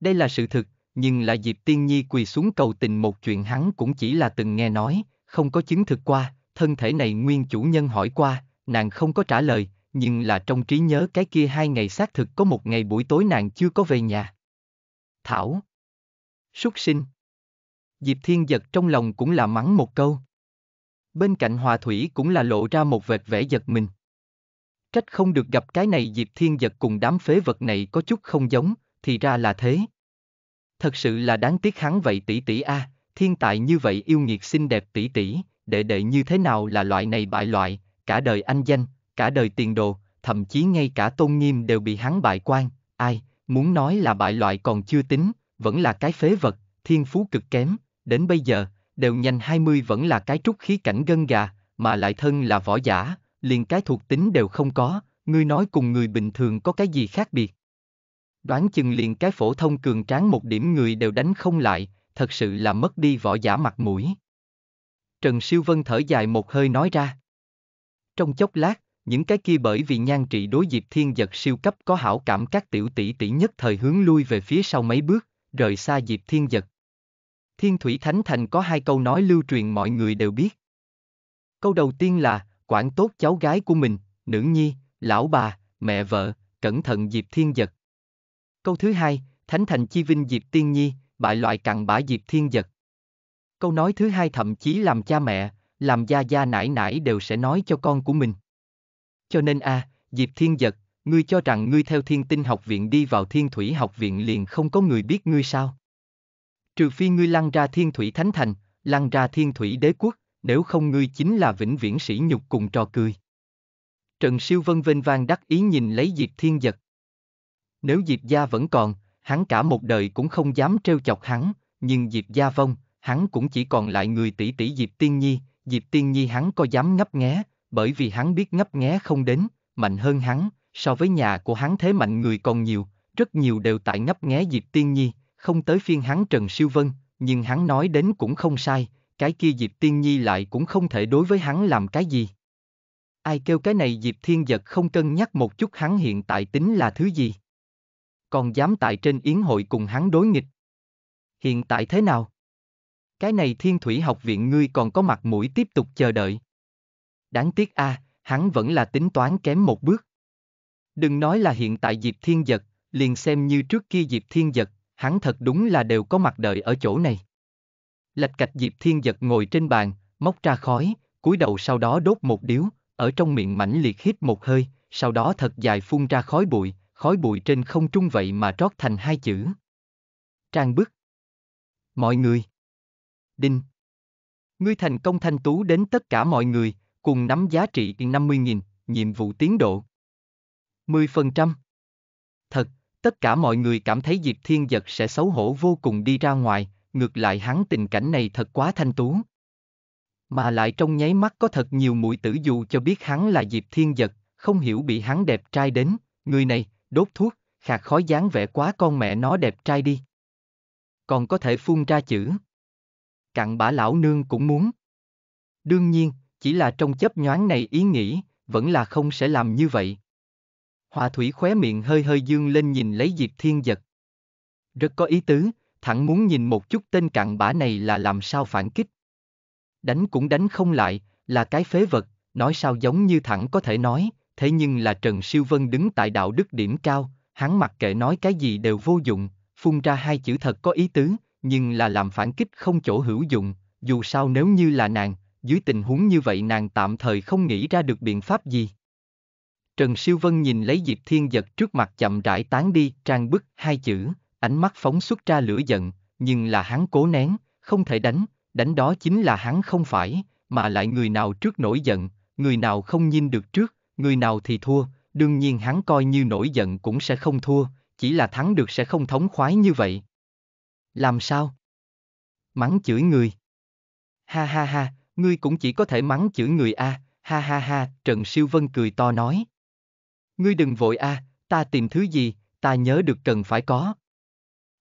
Đây là sự thực, nhưng là Diệp Tiên Nhi quỳ xuống cầu tình một chuyện hắn cũng chỉ là từng nghe nói, không có chứng thực qua, thân thể này nguyên chủ nhân hỏi qua, nàng không có trả lời, nhưng là trong trí nhớ cái kia hai ngày xác thực có một ngày buổi tối nàng chưa có về nhà. Thảo. Súc sinh. Diệp Thiên giật trong lòng cũng là mắng một câu. Bên cạnh Hòa Thủy cũng là lộ ra một vệt vẻ giật mình. Trách không được gặp cái này Diệp Thiên giật cùng đám phế vật này có chút không giống, thì ra là thế. Thật sự là đáng tiếc hắn vậy tỷ tỷ a, à, thiên tài như vậy yêu nghiệt xinh đẹp tỷ tỷ, đệ đệ như thế nào là loại này bại loại, cả đời anh danh, cả đời tiền đồ, thậm chí ngay cả tôn nghiêm đều bị hắn bại quan, ai, muốn nói là bại loại còn chưa tính, vẫn là cái phế vật, thiên phú cực kém, đến bây giờ, đều nhanh 20 vẫn là cái trúc khí cảnh gân gà, mà lại thân là võ giả, liền cái thuộc tính đều không có, ngươi nói cùng người bình thường có cái gì khác biệt. Đoán chừng liền cái phổ thông cường tráng một điểm người đều đánh không lại, thật sự là mất đi võ giả mặt mũi. Trần Siêu Vân thở dài một hơi nói ra. Trong chốc lát, những cái kia bởi vì nhan trị đối diệp thiên giật siêu cấp có hảo cảm các tiểu tỷ tỷ nhất thời hướng lui về phía sau mấy bước, rời xa diệp thiên giật. Thiên Thủy Thánh Thành có hai câu nói lưu truyền mọi người đều biết. Câu đầu tiên là, quản tốt cháu gái của mình, nữ nhi, lão bà, mẹ vợ, cẩn thận Diệp Thiên Giật. Câu thứ hai, Thánh Thành Chi Vinh Diệp Tiên Nhi, bại loại cặn bã Diệp Thiên Giật. Câu nói thứ hai thậm chí làm cha mẹ, làm gia gia nải nải đều sẽ nói cho con của mình. Cho nên a, à, Diệp Thiên Giật, ngươi cho rằng ngươi theo thiên tinh học viện đi vào thiên thủy học viện liền không có người biết ngươi sao? Trừ phi ngươi lăn ra thiên thủy thánh thành, lăn ra thiên thủy đế quốc, nếu không ngươi chính là vĩnh viễn Sĩ nhục cùng trò cười. Trần Siêu Vân vênh vang đắc ý nhìn lấy Diệp Thiên Giật. Nếu Diệp Gia vẫn còn, hắn cả một đời cũng không dám trêu chọc hắn, nhưng Diệp Gia vong, hắn cũng chỉ còn lại người tỷ tỷ Diệp Tiên Nhi, Diệp Tiên Nhi hắn có dám ngấp nghé, bởi vì hắn biết ngấp nghé không đến, mạnh hơn hắn, so với nhà của hắn thế mạnh người còn nhiều, rất nhiều đều tại ngấp nghé Diệp Tiên Nhi, không tới phiên hắn Trần Siêu Vân, nhưng hắn nói đến cũng không sai, cái kia Diệp Tiên Nhi lại cũng không thể đối với hắn làm cái gì. Ai kêu cái này Diệp Thiên Giật không cân nhắc một chút hắn hiện tại tính là thứ gì? Còn dám tại trên yến hội cùng hắn đối nghịch. Hiện tại thế nào? Cái này Thiên Thủy học viện ngươi còn có mặt mũi tiếp tục chờ đợi đáng tiếc a, à, hắn vẫn là tính toán kém một bước. Đừng nói là hiện tại Diệp Thiên Giật, liền xem như trước kia Diệp Thiên Giật, hắn thật đúng là đều có mặt đợi ở chỗ này. Lạch cạch Diệp Thiên Giật ngồi trên bàn, móc ra khói, cúi đầu sau đó đốt một điếu, ở trong miệng mãnh liệt hít một hơi, sau đó thật dài phun ra khói bụi, khói bụi trên không trung vậy mà trót thành hai chữ. Trang bức. Mọi người. Đinh. Ngươi thành công thanh tú đến tất cả mọi người, cùng nắm giá trị 50.000, nhiệm vụ tiến độ. 10%. Thật, tất cả mọi người cảm thấy Diệp Thiên Giật sẽ xấu hổ vô cùng đi ra ngoài, ngược lại hắn tình cảnh này thật quá thanh tú. Mà lại trong nháy mắt có thật nhiều mũi tử dù cho biết hắn là Diệp Thiên Giật, không hiểu bị hắn đẹp trai đến, người này, đốt thuốc, khạc khói dáng vẻ quá con mẹ nó đẹp trai đi. Còn có thể phun ra chữ. Cặn bả lão nương cũng muốn. Đương nhiên, chỉ là trong chớp nhoáng này ý nghĩ, vẫn là không sẽ làm như vậy. Hòa thủy khóe miệng hơi hơi dương lên nhìn lấy Diệp Thiên giật. Rất có ý tứ, thẳng muốn nhìn một chút tên cặn bã này là làm sao phản kích. Đánh cũng đánh không lại, là cái phế vật, nói sao giống như thẳng có thể nói, thế nhưng là Trần Siêu Vân đứng tại đạo đức điểm cao, hắn mặc kệ nói cái gì đều vô dụng, phun ra hai chữ thật có ý tứ, nhưng là làm phản kích không chỗ hữu dụng, dù sao nếu như là nàng, dưới tình huống như vậy nàng tạm thời không nghĩ ra được biện pháp gì. Trần Siêu Vân nhìn lấy Diệp Thiên Giật trước mặt chậm rãi tán đi, trang bức, hai chữ, ánh mắt phóng xuất ra lửa giận, nhưng là hắn cố nén, không thể đánh, đánh đó chính là hắn không phải, mà lại người nào trước nổi giận, người nào không nhìn được trước, người nào thì thua, đương nhiên hắn coi như nổi giận cũng sẽ không thua, chỉ là thắng được sẽ không thống khoái như vậy. Làm sao? Mắng chửi người. Ha ha ha, ngươi cũng chỉ có thể mắng chửi người a, à, ha ha ha, Trần Siêu Vân cười to nói. Ngươi đừng vội a, à, ta tìm thứ gì, ta nhớ được cần phải có.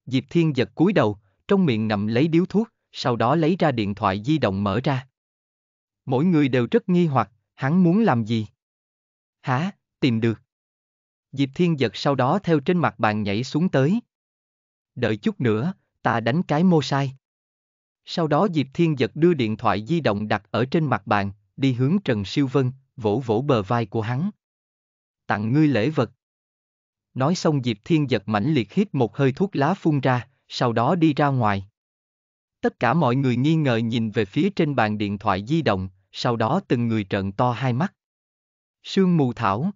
Diệp Thiên giật cúi đầu, trong miệng nằm lấy điếu thuốc, sau đó lấy ra điện thoại di động mở ra. Mỗi người đều rất nghi hoặc, hắn muốn làm gì? Hả, tìm được. Diệp Thiên giật sau đó theo trên mặt bàn nhảy xuống tới. Đợi chút nữa, ta đánh cái mô sai. Sau đó Diệp Thiên Giật đưa điện thoại di động đặt ở trên mặt bàn, đi hướng Trần Siêu Vân, vỗ vỗ bờ vai của hắn. Tặng ngươi lễ vật. Nói xong Diệp Thiên Giật mãnh liệt hít một hơi thuốc lá phun ra, sau đó đi ra ngoài. Tất cả mọi người nghi ngờ nhìn về phía trên bàn điện thoại di động, sau đó từng người trợn to hai mắt. Sương mù thảo.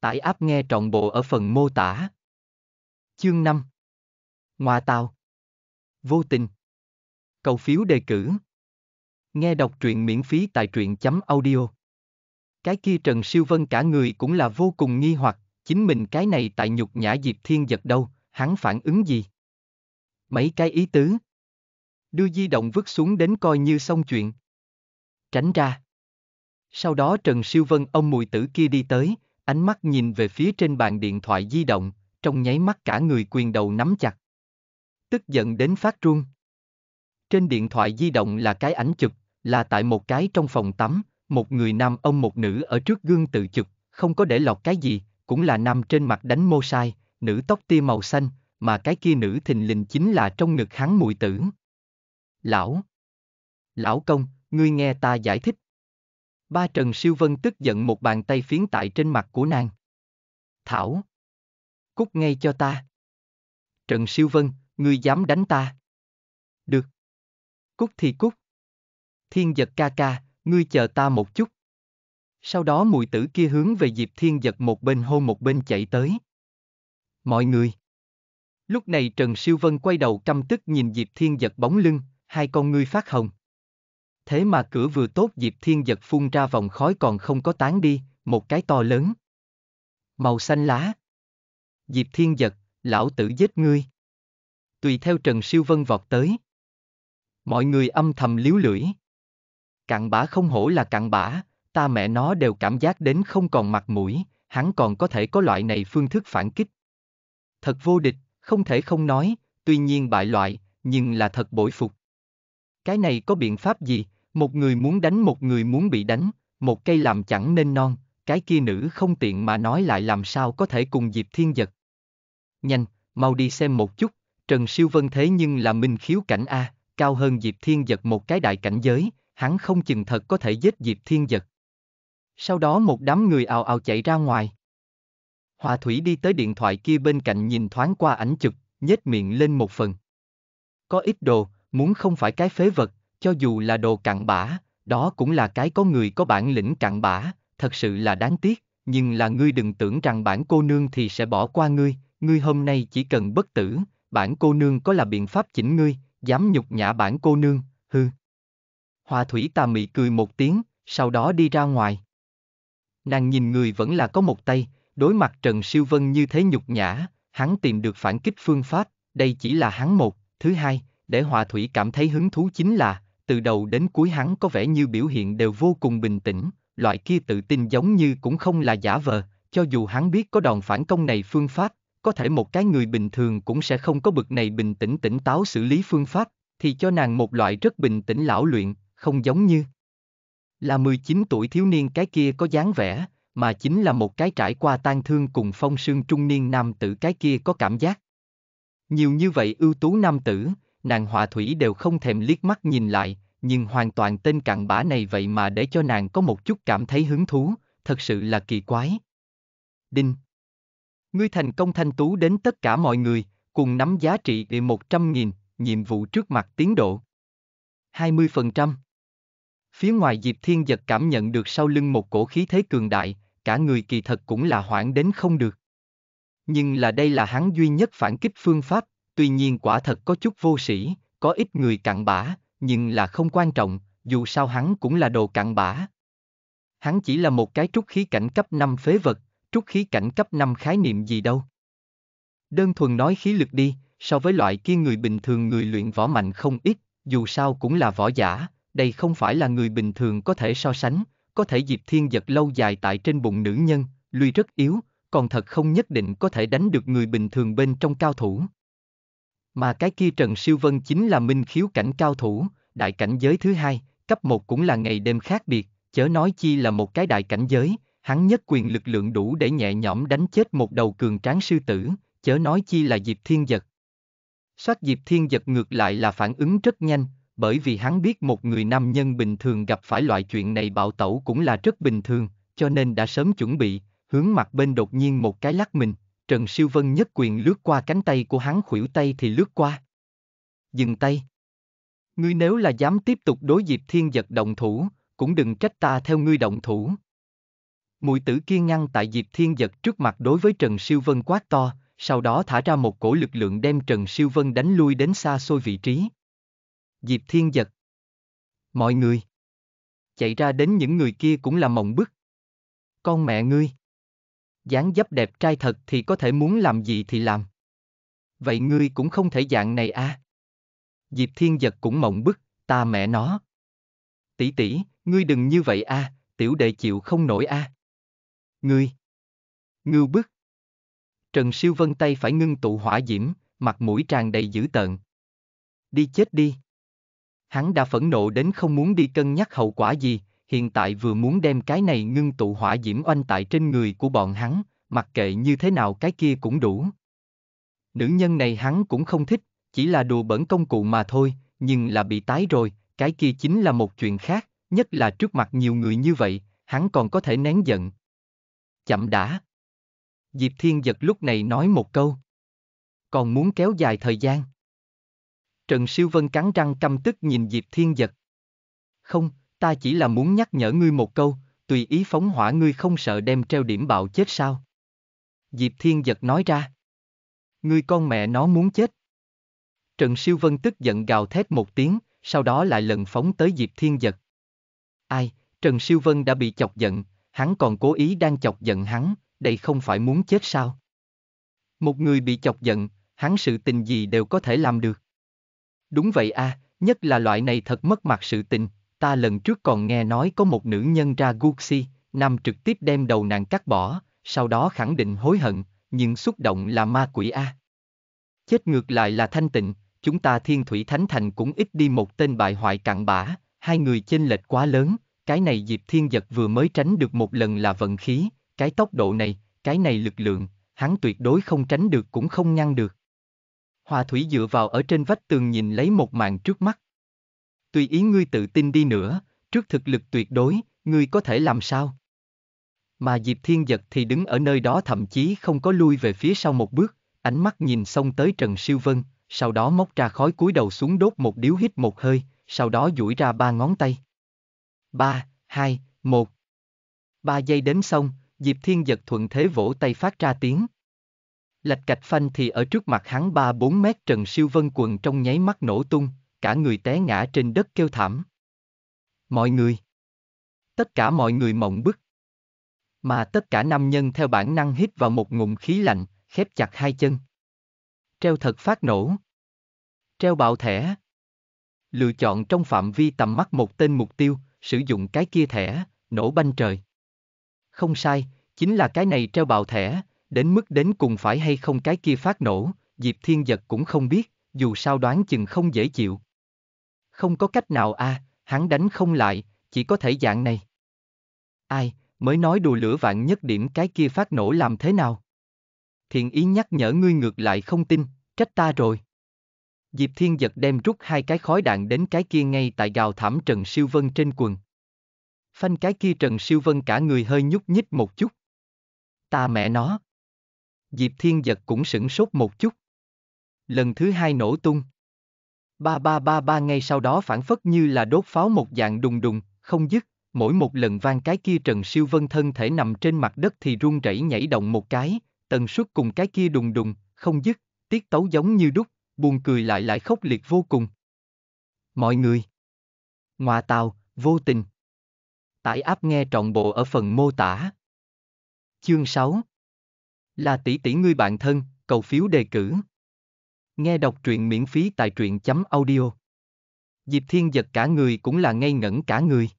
Tải áp nghe trọn bộ ở phần mô tả. Chương 5. Ngoa tao. Vô tình. Cầu phiếu đề cử. Nghe đọc truyện miễn phí tại truyện chấm audio. Cái kia Trần Siêu Vân cả người cũng là vô cùng nghi hoặc, chính mình cái này tại nhục nhã Diệp Thiên giật đâu, hắn phản ứng gì? Mấy cái ý tứ. Đưa di động vứt xuống đến coi như xong chuyện. Tránh ra. Sau đó Trần Siêu Vân ông mùi tử kia đi tới, ánh mắt nhìn về phía trên bàn điện thoại di động, trong nháy mắt cả người quyền đầu nắm chặt. Tức giận đến phát run. Trên điện thoại di động là cái ảnh chụp, là tại một cái trong phòng tắm, một người nam ông một nữ ở trước gương tự chụp, không có để lọt cái gì, cũng là nam trên mặt đánh mô sai, nữ tóc tia màu xanh, mà cái kia nữ thình lình chính là trong ngực hắn mùi tử. Lão Lão công, ngươi nghe ta giải thích. Ba Trần Siêu Vân tức giận một bàn tay phiến tại trên mặt của nàng. Thảo Cút ngay cho ta. Trần Siêu Vân, ngươi dám đánh ta. Cút thì cút. Thiên giật ca ca, ngươi chờ ta một chút. Sau đó mùi tử kia hướng về Diệp Thiên giật một bên hô một bên chạy tới. Mọi người. Lúc này Trần Siêu Vân quay đầu căm tức nhìn Diệp Thiên giật bóng lưng, hai con ngươi phát hồng. Thế mà cửa vừa tốt Diệp Thiên giật phun ra vòng khói còn không có tán đi, một cái to lớn. Màu xanh lá. Diệp Thiên giật, lão tử giết ngươi. Tùy theo Trần Siêu Vân vọt tới. Mọi người âm thầm liếu lưỡi. Cặn bã không hổ là cặn bã, ta mẹ nó đều cảm giác đến không còn mặt mũi, hắn còn có thể có loại này phương thức phản kích. Thật vô địch, không thể không nói, tuy nhiên bại loại, nhưng là thật bội phục. Cái này có biện pháp gì, một người muốn đánh một người muốn bị đánh, một cây làm chẳng nên non, cái kia nữ không tiện mà nói lại làm sao có thể cùng dịp Thiên giật. Nhanh, mau đi xem một chút, Trần Siêu Vân thế nhưng là minh khiếu cảnh A, cao hơn Diệp Thiên Giật một cái đại cảnh giới, hắn không chừng thật có thể giết Diệp Thiên Giật. Sau đó một đám người ào ào chạy ra ngoài. Hòa Thủy đi tới điện thoại kia bên cạnh nhìn thoáng qua ảnh chụp, nhếch miệng lên một phần. Có ít đồ, muốn không phải cái phế vật, cho dù là đồ cặn bã, đó cũng là cái có người có bản lĩnh cặn bã, thật sự là đáng tiếc, nhưng là ngươi đừng tưởng rằng bản cô nương thì sẽ bỏ qua ngươi, ngươi hôm nay chỉ cần bất tử, bản cô nương có là biện pháp chỉnh ngươi, dám nhục nhã bản cô nương, hư. Hòa thủy tà mị cười một tiếng, sau đó đi ra ngoài. Nàng nhìn người vẫn là có một tay, đối mặt Trần Siêu Vân như thế nhục nhã, hắn tìm được phản kích phương pháp, đây chỉ là hắn một, thứ hai, để Hòa Thủy cảm thấy hứng thú chính là, từ đầu đến cuối hắn có vẻ như biểu hiện đều vô cùng bình tĩnh, loại kia tự tin giống như cũng không là giả vờ, cho dù hắn biết có đòn phản công này phương pháp, có thể một cái người bình thường cũng sẽ không có bực này bình tĩnh tỉnh táo xử lý phương pháp, thì cho nàng một loại rất bình tĩnh lão luyện, không giống như là 19 tuổi thiếu niên cái kia có dáng vẻ, mà chính là một cái trải qua tang thương cùng phong sương trung niên nam tử cái kia có cảm giác. Nhiều như vậy ưu tú nam tử, nàng họa thủy đều không thèm liếc mắt nhìn lại, nhưng hoàn toàn tên cặn bã này vậy mà để cho nàng có một chút cảm thấy hứng thú, thật sự là kỳ quái. Đinh Ngươi thành công thanh tú đến tất cả mọi người, cùng nắm giá trị để 100.000, nhiệm vụ trước mặt tiến độ. 20% Phía ngoài Diệp Thiên Giật cảm nhận được sau lưng một cổ khí thế cường đại, cả người kỳ thật cũng là hoảng đến không được. Nhưng là đây là hắn duy nhất phản kích phương pháp, tuy nhiên quả thật có chút vô sĩ, có ít người cặn bã, nhưng là không quan trọng, dù sao hắn cũng là đồ cặn bã. Hắn chỉ là một cái trúc khí cảnh cấp 5 phế vật, trúc khí cảnh cấp 5 khái niệm gì đâu. Đơn thuần nói khí lực đi, so với loại kia người bình thường người luyện võ mạnh không ít, dù sao cũng là võ giả, đây không phải là người bình thường có thể so sánh, có thể Diệp Thiên giật lâu dài tại trên bụng nữ nhân, lui rất yếu, còn thật không nhất định có thể đánh được người bình thường bên trong cao thủ. Mà cái kia Trần Siêu Vân chính là minh khiếu cảnh cao thủ, đại cảnh giới thứ hai, cấp một cũng là ngày đêm khác biệt, chớ nói chi là một cái đại cảnh giới, hắn nhất quyền lực lượng đủ để nhẹ nhõm đánh chết một đầu cường tráng sư tử, chớ nói chi là Diệp Thiên Giật. Soát Diệp Thiên Giật ngược lại là phản ứng rất nhanh, bởi vì hắn biết một người nam nhân bình thường gặp phải loại chuyện này bạo tẩu cũng là rất bình thường, cho nên đã sớm chuẩn bị, hướng mặt bên đột nhiên một cái lắc mình, Trần Siêu Vân nhất quyền lướt qua cánh tay của hắn khuỷu tay thì lướt qua. Dừng tay. Ngươi nếu là dám tiếp tục đối Diệp Thiên Giật động thủ, cũng đừng trách ta theo ngươi động thủ. Mũi tử kia ngăn tại Diệp Thiên giật trước mặt đối với Trần Siêu Vân quát to, sau đó thả ra một cổ lực lượng đem Trần Siêu Vân đánh lui đến xa xôi vị trí. Diệp Thiên giật. Mọi người. Chạy ra đến những người kia cũng là mộng bức. Con mẹ ngươi. dáng dấp đẹp trai thật thì có thể muốn làm gì thì làm. Vậy ngươi cũng không thể dạng này à. Diệp Thiên giật cũng mộng bức, ta mẹ nó. Tỷ tỷ, ngươi đừng như vậy a, à, tiểu đệ chịu không nổi a. À. Ngươi! Ngưu bức! Trần Siêu Vân tay phải ngưng tụ hỏa diễm, mặt mũi tràn đầy dữ tợn. Đi chết đi! Hắn đã phẫn nộ đến không muốn đi cân nhắc hậu quả gì, hiện tại vừa muốn đem cái này ngưng tụ hỏa diễm oanh tại trên người của bọn hắn, mặc kệ như thế nào cái kia cũng đủ. Nữ nhân này hắn cũng không thích, chỉ là đùa bẩn công cụ mà thôi, nhưng là bị tái rồi, cái kia chính là một chuyện khác, nhất là trước mặt nhiều người như vậy, hắn còn có thể nén giận, chậm đã. Diệp Thiên Giật lúc này nói một câu. Còn muốn kéo dài thời gian. Trần Siêu Vân cắn răng căm tức nhìn Diệp Thiên Giật. Không, ta chỉ là muốn nhắc nhở ngươi một câu, tùy ý phóng hỏa ngươi không sợ đem treo điểm bạo chết sao. Diệp Thiên Giật nói ra. Ngươi con mẹ nó muốn chết. Trần Siêu Vân tức giận gào thét một tiếng, sau đó lại lần phóng tới Diệp Thiên Giật. Ai, Trần Siêu Vân đã bị chọc giận, hắn còn cố ý đang chọc giận hắn, đây không phải muốn chết sao? Một người bị chọc giận, hắn sự tình gì đều có thể làm được. Đúng vậy a, à, nhất là loại này thật mất mặt sự tình, ta lần trước còn nghe nói có một nữ nhân ra Gucci, nam trực tiếp đem đầu nàng cắt bỏ, sau đó khẳng định hối hận, nhưng xúc động là ma quỷ a. À. Chết ngược lại là thanh tịnh, chúng ta thiên thủy thánh thành cũng ít đi một tên bại hoại cặn bã, hai người chênh lệch quá lớn, cái này Diệp Thiên Giật vừa mới tránh được một lần là vận khí, cái tốc độ này, cái này lực lượng, hắn tuyệt đối không tránh được cũng không ngăn được. Hòa thủy dựa vào ở trên vách tường nhìn lấy một màn trước mắt. Tùy ý ngươi tự tin đi nữa, trước thực lực tuyệt đối, ngươi có thể làm sao? Mà Diệp Thiên Giật thì đứng ở nơi đó thậm chí không có lui về phía sau một bước, ánh mắt nhìn xong tới Trần Siêu Vân, sau đó móc ra khói cúi đầu xuống đốt một điếu hít một hơi, sau đó duỗi ra ba ngón tay. 3, 2, 1. Ba giây đếm xong, Diệp Thiên giật thuận thế vỗ tay phát ra tiếng. Lạch cạch phanh thì ở trước mặt hắn 3-4 mét Trần Siêu Vân quần trong nháy mắt nổ tung, cả người té ngã trên đất kêu thảm. Mọi người. Tất cả mọi người mộng bức. Mà tất cả nam nhân theo bản năng hít vào một ngụm khí lạnh, khép chặt hai chân. Treo thật phát nổ. Treo bạo thẻ. Lựa chọn trong phạm vi tầm mắt một tên mục tiêu, sử dụng cái kia thẻ, nổ banh trời. Không sai, chính là cái này treo bào thẻ, đến mức đến cùng phải hay không cái kia phát nổ, Diệp Thiên Giật cũng không biết, dù sao đoán chừng không dễ chịu. Không có cách nào a, à, hắn đánh không lại, chỉ có thể dạng này. Ai, mới nói đùa lửa vạn nhất điểm cái kia phát nổ làm thế nào? Thiện ý nhắc nhở ngươi ngược lại không tin, trách ta rồi. Diệp Thiên Giật đem rút hai cái khói đạn đến cái kia ngay tại gào thảm Trần Siêu Vân trên quần. Phanh cái kia Trần Siêu Vân cả người hơi nhúc nhích một chút. Ta mẹ nó. Diệp Thiên Giật cũng sửng sốt một chút. Lần thứ hai nổ tung. Ba ba ba ba ngay sau đó phản phất như là đốt pháo một dạng đùng đùng, không dứt, mỗi một lần vang cái kia Trần Siêu Vân thân thể nằm trên mặt đất thì run rẩy nhảy động một cái, tần suất cùng cái kia đùng đùng, không dứt, tiết tấu giống như đúc, buồn cười lại lại khốc liệt vô cùng. Mọi người. Ngoà tàu, vô tình. Tải áp nghe trọn bộ ở phần mô tả. Chương 6 Là tỷ tỷ ngươi bạn thân, cầu phiếu đề cử. Nghe đọc truyện miễn phí tại truyện chấm audio. Diệp Thiên giật cả người cũng là ngây ngẩn cả người.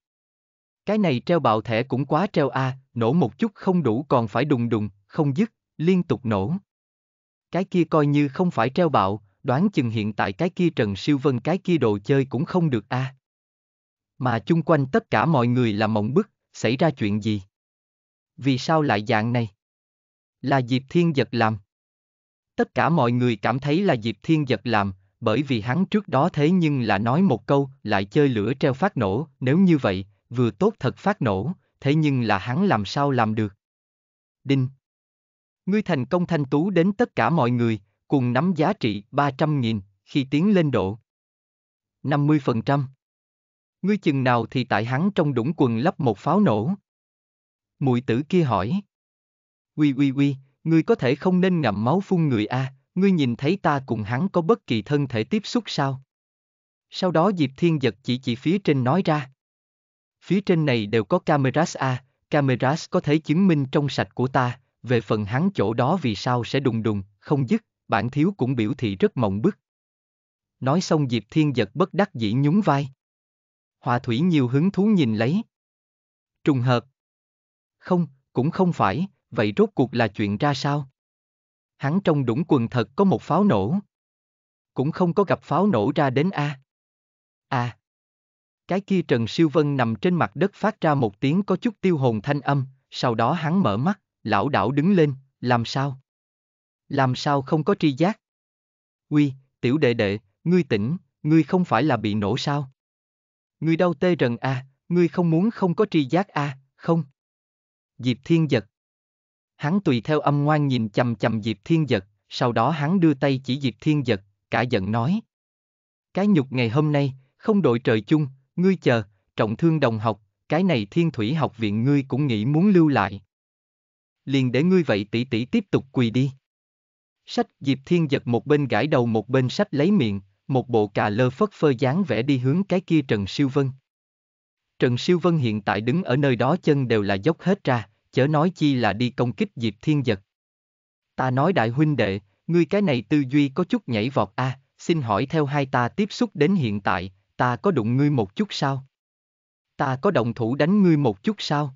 Cái này treo bạo thẻ cũng quá treo a, à, nổ một chút không đủ còn phải đùng đùng, không dứt, liên tục nổ. Cái kia coi như không phải treo bạo, đoán chừng hiện tại cái kia Trần Siêu Vân cái kia đồ chơi cũng không được a. À. Mà chung quanh tất cả mọi người là mộng bức, xảy ra chuyện gì? Vì sao lại dạng này? Là Diệp Thiên Giật làm. Tất cả mọi người cảm thấy là Diệp Thiên Giật làm, bởi vì hắn trước đó thế nhưng là nói một câu, lại chơi lửa treo phát nổ, nếu như vậy, vừa tốt thật phát nổ, thế nhưng là hắn làm sao làm được. Đinh. Ngươi thành công thanh tú đến tất cả mọi người, cùng nắm giá trị 300.000 khi tiến lên độ. 50%. Ngươi chừng nào thì tại hắn trong đũng quần lắp một pháo nổ. Mùi tử kia hỏi. Uy uy uy, ngươi có thể không nên ngậm máu phun người a, à, ngươi nhìn thấy ta cùng hắn có bất kỳ thân thể tiếp xúc sao? Sau đó Diệp Thiên giật chỉ chỉ phía trên nói ra. Phía trên này đều có cameras a, à, cameras có thể chứng minh trong sạch của ta, về phần hắn chỗ đó vì sao sẽ đùng đùng, không dứt bản thiếu cũng biểu thị rất mộng bức. Nói xong Diệp Thiên giật bất đắc dĩ nhún vai. Hòa thủy nhiều hứng thú nhìn lấy. Trùng hợp. Không, cũng không phải, vậy rốt cuộc là chuyện ra sao? Hắn trong đũng quần thật có một pháo nổ. Cũng không có gặp pháo nổ ra đến A. À. Cái kia Trần Siêu Vân nằm trên mặt đất phát ra một tiếng có chút tiêu hồn thanh âm, sau đó hắn mở mắt, lão đảo đứng lên, làm sao? làm sao không có tri giác? Uy, tiểu đệ đệ, ngươi tỉnh, ngươi không phải là bị nổ sao? Ngươi đau tê rần à, ngươi không muốn không có tri giác à, không? Diệp Thiên giật. Hắn tùy theo âm ngoan nhìn chầm chầm Diệp Thiên giật, sau đó hắn đưa tay chỉ Diệp Thiên giật, cả giận nói. Cái nhục ngày hôm nay, không đội trời chung, ngươi chờ, trọng thương đồng học, cái này thiên thủy học viện ngươi cũng nghĩ muốn lưu lại. Liền để ngươi vậy tỷ tỷ tiếp tục quỳ đi. Sách Diệp Thiên giật một bên gãi đầu một bên sách lấy miệng, một bộ cà lơ phất phơ dáng vẽ đi hướng cái kia Trần Siêu Vân. Trần Siêu Vân hiện tại đứng ở nơi đó chân đều là dốc hết ra, chớ nói chi là đi công kích Diệp Thiên giật. Ta nói đại huynh đệ, ngươi cái này tư duy có chút nhảy vọt a, à, xin hỏi theo hai ta tiếp xúc đến hiện tại, ta có đụng ngươi một chút sao? Ta có động thủ đánh ngươi một chút sao?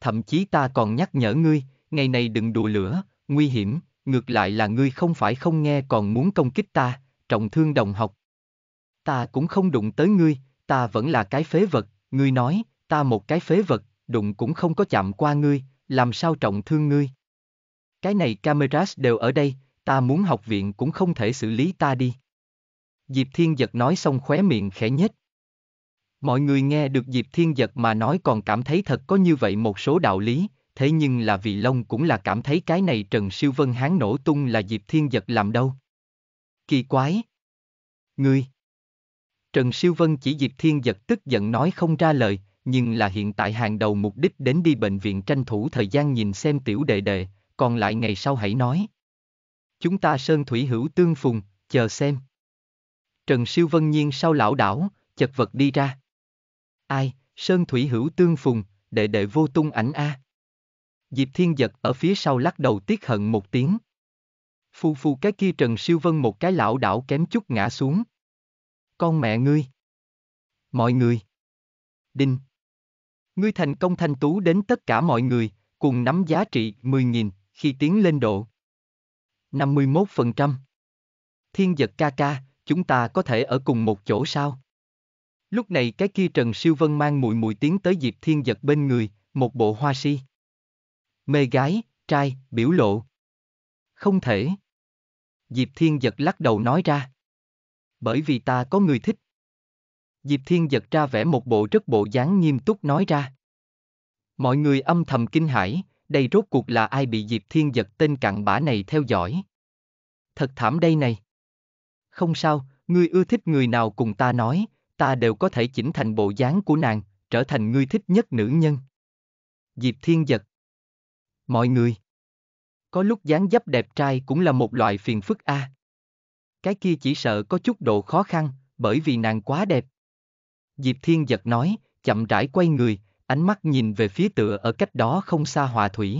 Thậm chí ta còn nhắc nhở ngươi, ngày này đừng đùa lửa, nguy hiểm, ngược lại là ngươi không phải không nghe còn muốn công kích ta, trọng thương đồng học. Ta cũng không đụng tới ngươi, ta vẫn là cái phế vật, ngươi nói, ta một cái phế vật, đụng cũng không có chạm qua ngươi, làm sao trọng thương ngươi. Cái này cameras đều ở đây, ta muốn học viện cũng không thể xử lý ta đi. Diệp Thiên Giật nói xong khóe miệng khẽ nhếch. Mọi người nghe được Diệp Thiên Giật mà nói còn cảm thấy thật có như vậy một số đạo lý, thế nhưng là vì Long cũng là cảm thấy cái này Trần Siêu Vân hán nổ tung là Diệp Thiên Giật làm đâu. Kỳ quái! Ngươi! Trần Siêu Vân chỉ Diệp Thiên Giật tức giận nói không ra lời, nhưng là hiện tại hàng đầu mục đích đến đi bệnh viện tranh thủ thời gian nhìn xem tiểu đệ đệ, còn lại ngày sau hãy nói. Chúng ta sơn thủy hữu tương phùng, chờ xem. Trần Siêu Vân nhiên sau lão đảo, chật vật đi ra. Ai, sơn thủy hữu tương phùng, đệ đệ vô tung ảnh a. À. Diệp Thiên giật ở phía sau lắc đầu tiếc hận một tiếng. Phu phu cái kia Trần Siêu Vân một cái lão đảo kém chút ngã xuống. Con mẹ ngươi. Mọi người. Đinh. Ngươi thành công thanh tú đến tất cả mọi người, cùng nắm giá trị 10.000 khi tiến lên độ. 51%. Thiên giật ca ca, chúng ta có thể ở cùng một chỗ sao? Lúc này cái kia Trần Siêu Vân mang mùi mùi tiếng tới Diệp Thiên giật bên người, một bộ hoa si. Mê gái, trai, biểu lộ. Không thể. Diệp Thiên giật lắc đầu nói ra. Bởi vì ta có người thích. Diệp Thiên giật ra vẽ một bộ rất bộ dáng nghiêm túc nói ra. Mọi người âm thầm kinh hãi, đây rốt cuộc là ai bị Diệp Thiên giật tên cặn bã này theo dõi. Thật thảm đây này. Không sao, ngươi ưa thích người nào cùng ta nói, ta đều có thể chỉnh thành bộ dáng của nàng, trở thành ngươi thích nhất nữ nhân. Diệp Thiên giật. Mọi người. Có lúc dáng dấp đẹp trai cũng là một loại phiền phức a. À. Cái kia chỉ sợ có chút độ khó khăn, bởi vì nàng quá đẹp. Diệp Thiên giật nói, chậm rãi quay người, ánh mắt nhìn về phía tựa ở cách đó không xa hòa thủy.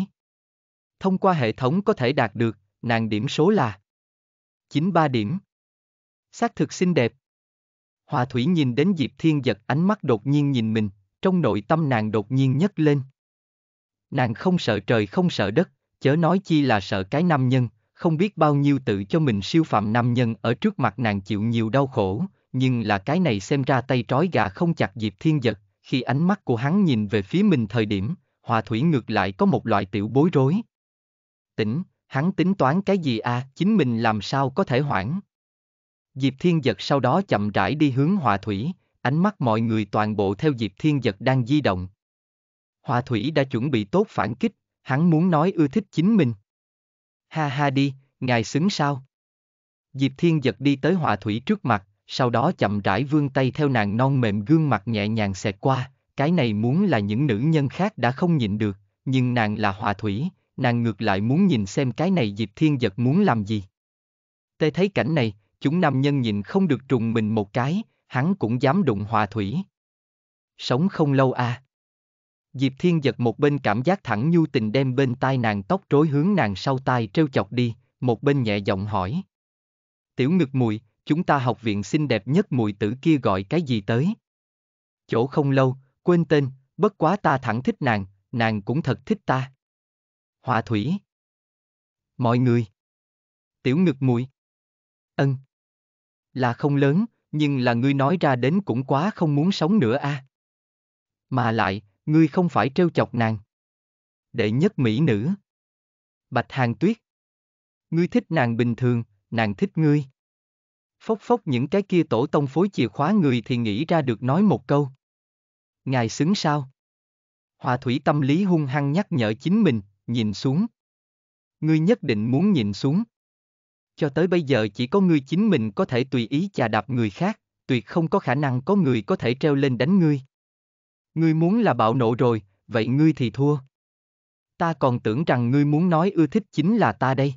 Thông qua hệ thống có thể đạt được, nàng điểm số là 93 điểm. Xác thực xinh đẹp. Hòa thủy nhìn đến Diệp Thiên giật ánh mắt đột nhiên nhìn mình, trong nội tâm nàng đột nhiên nhấc lên nàng không sợ trời không sợ đất, chớ nói chi là sợ cái nam nhân, không biết bao nhiêu tự cho mình siêu phạm nam nhân ở trước mặt nàng chịu nhiều đau khổ, nhưng là cái này xem ra tay trói gà không chặt dịp thiên giật, khi ánh mắt của hắn nhìn về phía mình thời điểm, hòa thủy ngược lại có một loại tiểu bối rối. Tỉnh, hắn tính toán cái gì à, chính mình làm sao có thể hoãn. Diệp Thiên Giật sau đó chậm rãi đi hướng hòa thủy, ánh mắt mọi người toàn bộ theo Diệp Thiên Giật đang di động, Hòa Thủy đã chuẩn bị tốt phản kích, hắn muốn nói ưa thích chính mình. Ha ha đi, ngài xứng sao? Diệp Thiên giật đi tới Hòa Thủy trước mặt, sau đó chậm rãi vươn tay theo nàng non mềm gương mặt nhẹ nhàng xẹt qua, cái này muốn là những nữ nhân khác đã không nhịn được, nhưng nàng là Hòa Thủy, nàng ngược lại muốn nhìn xem cái này Diệp Thiên giật muốn làm gì. Tê thấy cảnh này, chúng nam nhân nhìn không được trùng mình một cái, hắn cũng dám đụng Hòa Thủy. Sống không lâu à. Diệp Thiên giật một bên cảm giác thẳng nhu tình đem bên tai nàng tóc rối hướng nàng sau tai trêu chọc đi, một bên nhẹ giọng hỏi. Tiểu ngực mùi, chúng ta học viện xinh đẹp nhất mùi tử kia gọi cái gì tới? Chỗ không lâu, quên tên, bất quá ta thẳng thích nàng, nàng cũng thật thích ta. Họa thủy. Mọi người. Tiểu ngực mùi. Ân. Là không lớn, nhưng là ngươi nói ra đến cũng quá không muốn sống nữa a. À. Mà lại, Ngươi không phải trêu chọc nàng. Đệ nhất mỹ nữ. Bạch Hàng Tuyết. Ngươi thích nàng bình thường, nàng thích ngươi. Phốc phốc những cái kia tổ tông phối chìa khóa người thì nghĩ ra được nói một câu. Ngài xứng sao? Hòa thủy tâm lý hung hăng nhắc nhở chính mình, nhìn xuống. Ngươi nhất định muốn nhìn xuống. Cho tới bây giờ chỉ có ngươi chính mình có thể tùy ý chà đạp người khác, tuyệt không có khả năng có người có thể treo lên đánh ngươi. Ngươi muốn là bạo nộ rồi, vậy ngươi thì thua. Ta còn tưởng rằng ngươi muốn nói ưa thích chính là ta đây.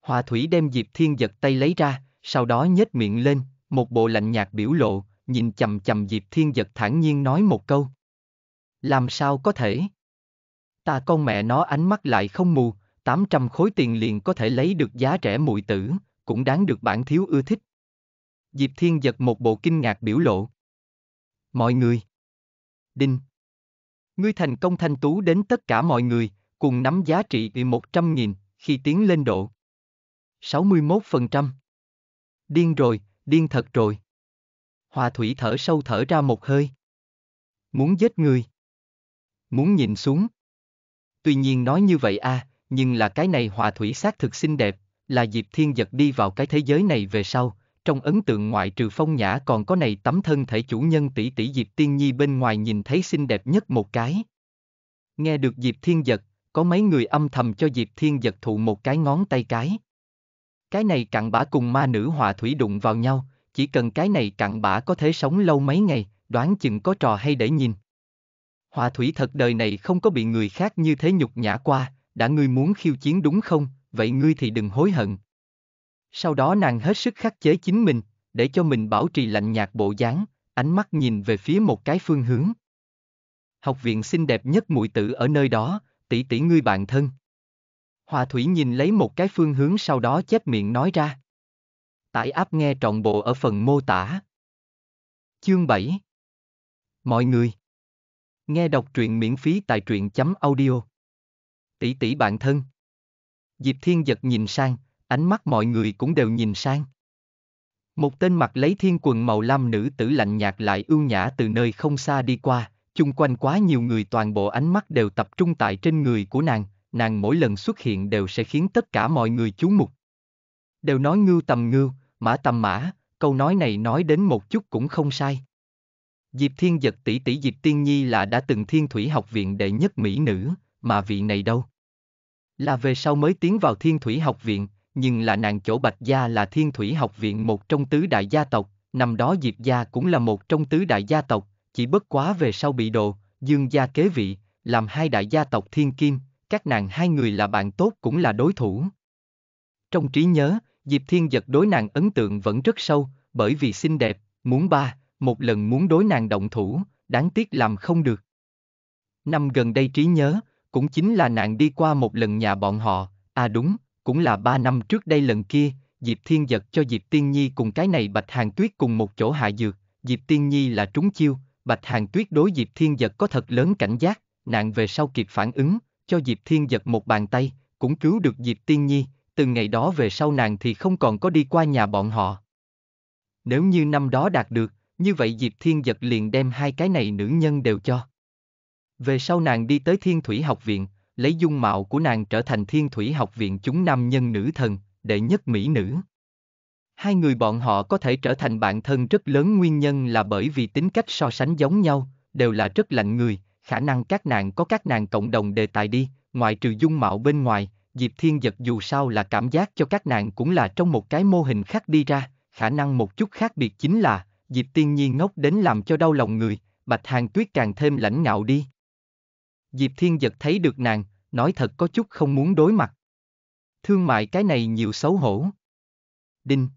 Hòa thủy đem Diệp Thiên giật tay lấy ra, sau đó nhếch miệng lên, một bộ lạnh nhạt biểu lộ, nhìn chầm chầm Diệp Thiên giật thản nhiên nói một câu. Làm sao có thể? Ta con mẹ nó ánh mắt lại không mù, 800 khối tiền liền có thể lấy được giá rẻ mùi tử, cũng đáng được bản thiếu ưa thích. Diệp Thiên giật một bộ kinh ngạc biểu lộ. Mọi người! Đinh. Ngươi thành công thanh tú đến tất cả mọi người, cùng nắm giá trị bị 100.000 khi tiến lên độ. 61%. Điên rồi, điên thật rồi. Hòa thủy thở sâu thở ra một hơi. Muốn giết người. Muốn nhìn xuống. Tuy nhiên nói như vậy a, à, nhưng là cái này hòa thủy xác thực xinh đẹp, là Diệp Thiên giật đi vào cái thế giới này về sau, trong ấn tượng ngoại trừ phong nhã còn có này tấm thân thể chủ nhân tỷ tỷ Diệp Tiên Nhi bên ngoài nhìn thấy xinh đẹp nhất một cái. Nghe được Diệp Thiên Giật, có mấy người âm thầm cho Diệp Thiên Giật thụ một cái ngón tay cái. Cái này cặn bã cùng ma nữ hòa thủy đụng vào nhau, chỉ cần cái này cặn bã có thể sống lâu mấy ngày, đoán chừng có trò hay để nhìn. Hòa thủy thật đời này không có bị người khác như thế nhục nhã qua, đã ngươi muốn khiêu chiến đúng không, vậy ngươi thì đừng hối hận. Sau đó nàng hết sức khắc chế chính mình, để cho mình bảo trì lạnh nhạt bộ dáng, ánh mắt nhìn về phía một cái phương hướng. Học viện xinh đẹp nhất muội tử ở nơi đó, tỷ tỷ ngươi bạn thân. Hòa thủy nhìn lấy một cái phương hướng sau đó chép miệng nói ra. Tải áp nghe trọn bộ ở phần mô tả. Chương 7 Mọi người Nghe đọc truyện miễn phí tại truyện chấm audio Tỷ tỷ bạn thân Diệp Thiên Giật nhìn sang, ánh mắt mọi người cũng đều nhìn sang. Một tên mặc lấy thiên quần màu lam nữ tử lạnh nhạt lại ưu nhã từ nơi không xa đi qua, chung quanh quá nhiều người toàn bộ ánh mắt đều tập trung tại trên người của nàng, nàng mỗi lần xuất hiện đều sẽ khiến tất cả mọi người chú mục. Đều nói ngưu tầm ngưu, mã tầm mã, câu nói này nói đến một chút cũng không sai. Diệp Thiên Giật tỷ tỷ Diệp Tiên Nhi là đã từng Thiên Thủy Học Viện đệ nhất mỹ nữ, mà vị này đâu? Là về sau mới tiến vào Thiên Thủy Học Viện, nhưng là nàng chỗ Bạch Gia là thiên thủy học viện một trong tứ đại gia tộc, năm đó Diệp Gia cũng là một trong tứ đại gia tộc, chỉ bất quá về sau bị đồ, Dương Gia kế vị, làm hai đại gia tộc thiên kim, các nàng hai người là bạn tốt cũng là đối thủ. Trong trí nhớ, Diệp Thiên Giật đối nàng ấn tượng vẫn rất sâu, bởi vì xinh đẹp, muốn ba, một lần muốn đối nàng động thủ, đáng tiếc làm không được. Năm gần đây trí nhớ, cũng chính là nàng đi qua một lần nhà bọn họ, à đúng, cũng là ba năm trước đây lần kia, Diệp Thiên giật cho Diệp Tiên Nhi cùng cái này Bạch Hàng Tuyết cùng một chỗ hạ dược, Diệp Tiên Nhi là trúng chiêu, Bạch Hàng Tuyết đối Diệp Thiên giật có thật lớn cảnh giác, nạn về sau kịp phản ứng, cho Diệp Thiên giật một bàn tay, cũng cứu được Diệp Tiên Nhi, từ ngày đó về sau nàng thì không còn có đi qua nhà bọn họ. Nếu như năm đó đạt được, như vậy Diệp Thiên giật liền đem hai cái này nữ nhân đều cho. Về sau nàng đi tới Thiên Thủy học viện, lấy dung mạo của nàng trở thành thiên thủy học viện chúng nam nhân nữ thần, đệ nhất mỹ nữ. Hai người bọn họ có thể trở thành bạn thân rất lớn nguyên nhân là bởi vì tính cách so sánh giống nhau, đều là rất lạnh người, khả năng các nàng có các nàng cộng đồng đề tài đi, ngoại trừ dung mạo bên ngoài, Diệp Thiên Giật dù sao là cảm giác cho các nàng cũng là trong một cái mô hình khác đi ra, khả năng một chút khác biệt chính là, Diệp Tiên Nhi ngốc đến làm cho đau lòng người, Bạch Hàng Tuyết càng thêm lãnh ngạo đi, Diệp Thiên Giật thấy được nàng, nói thật có chút không muốn đối mặt. Thương mại cái này nhiều xấu hổ. Đinh.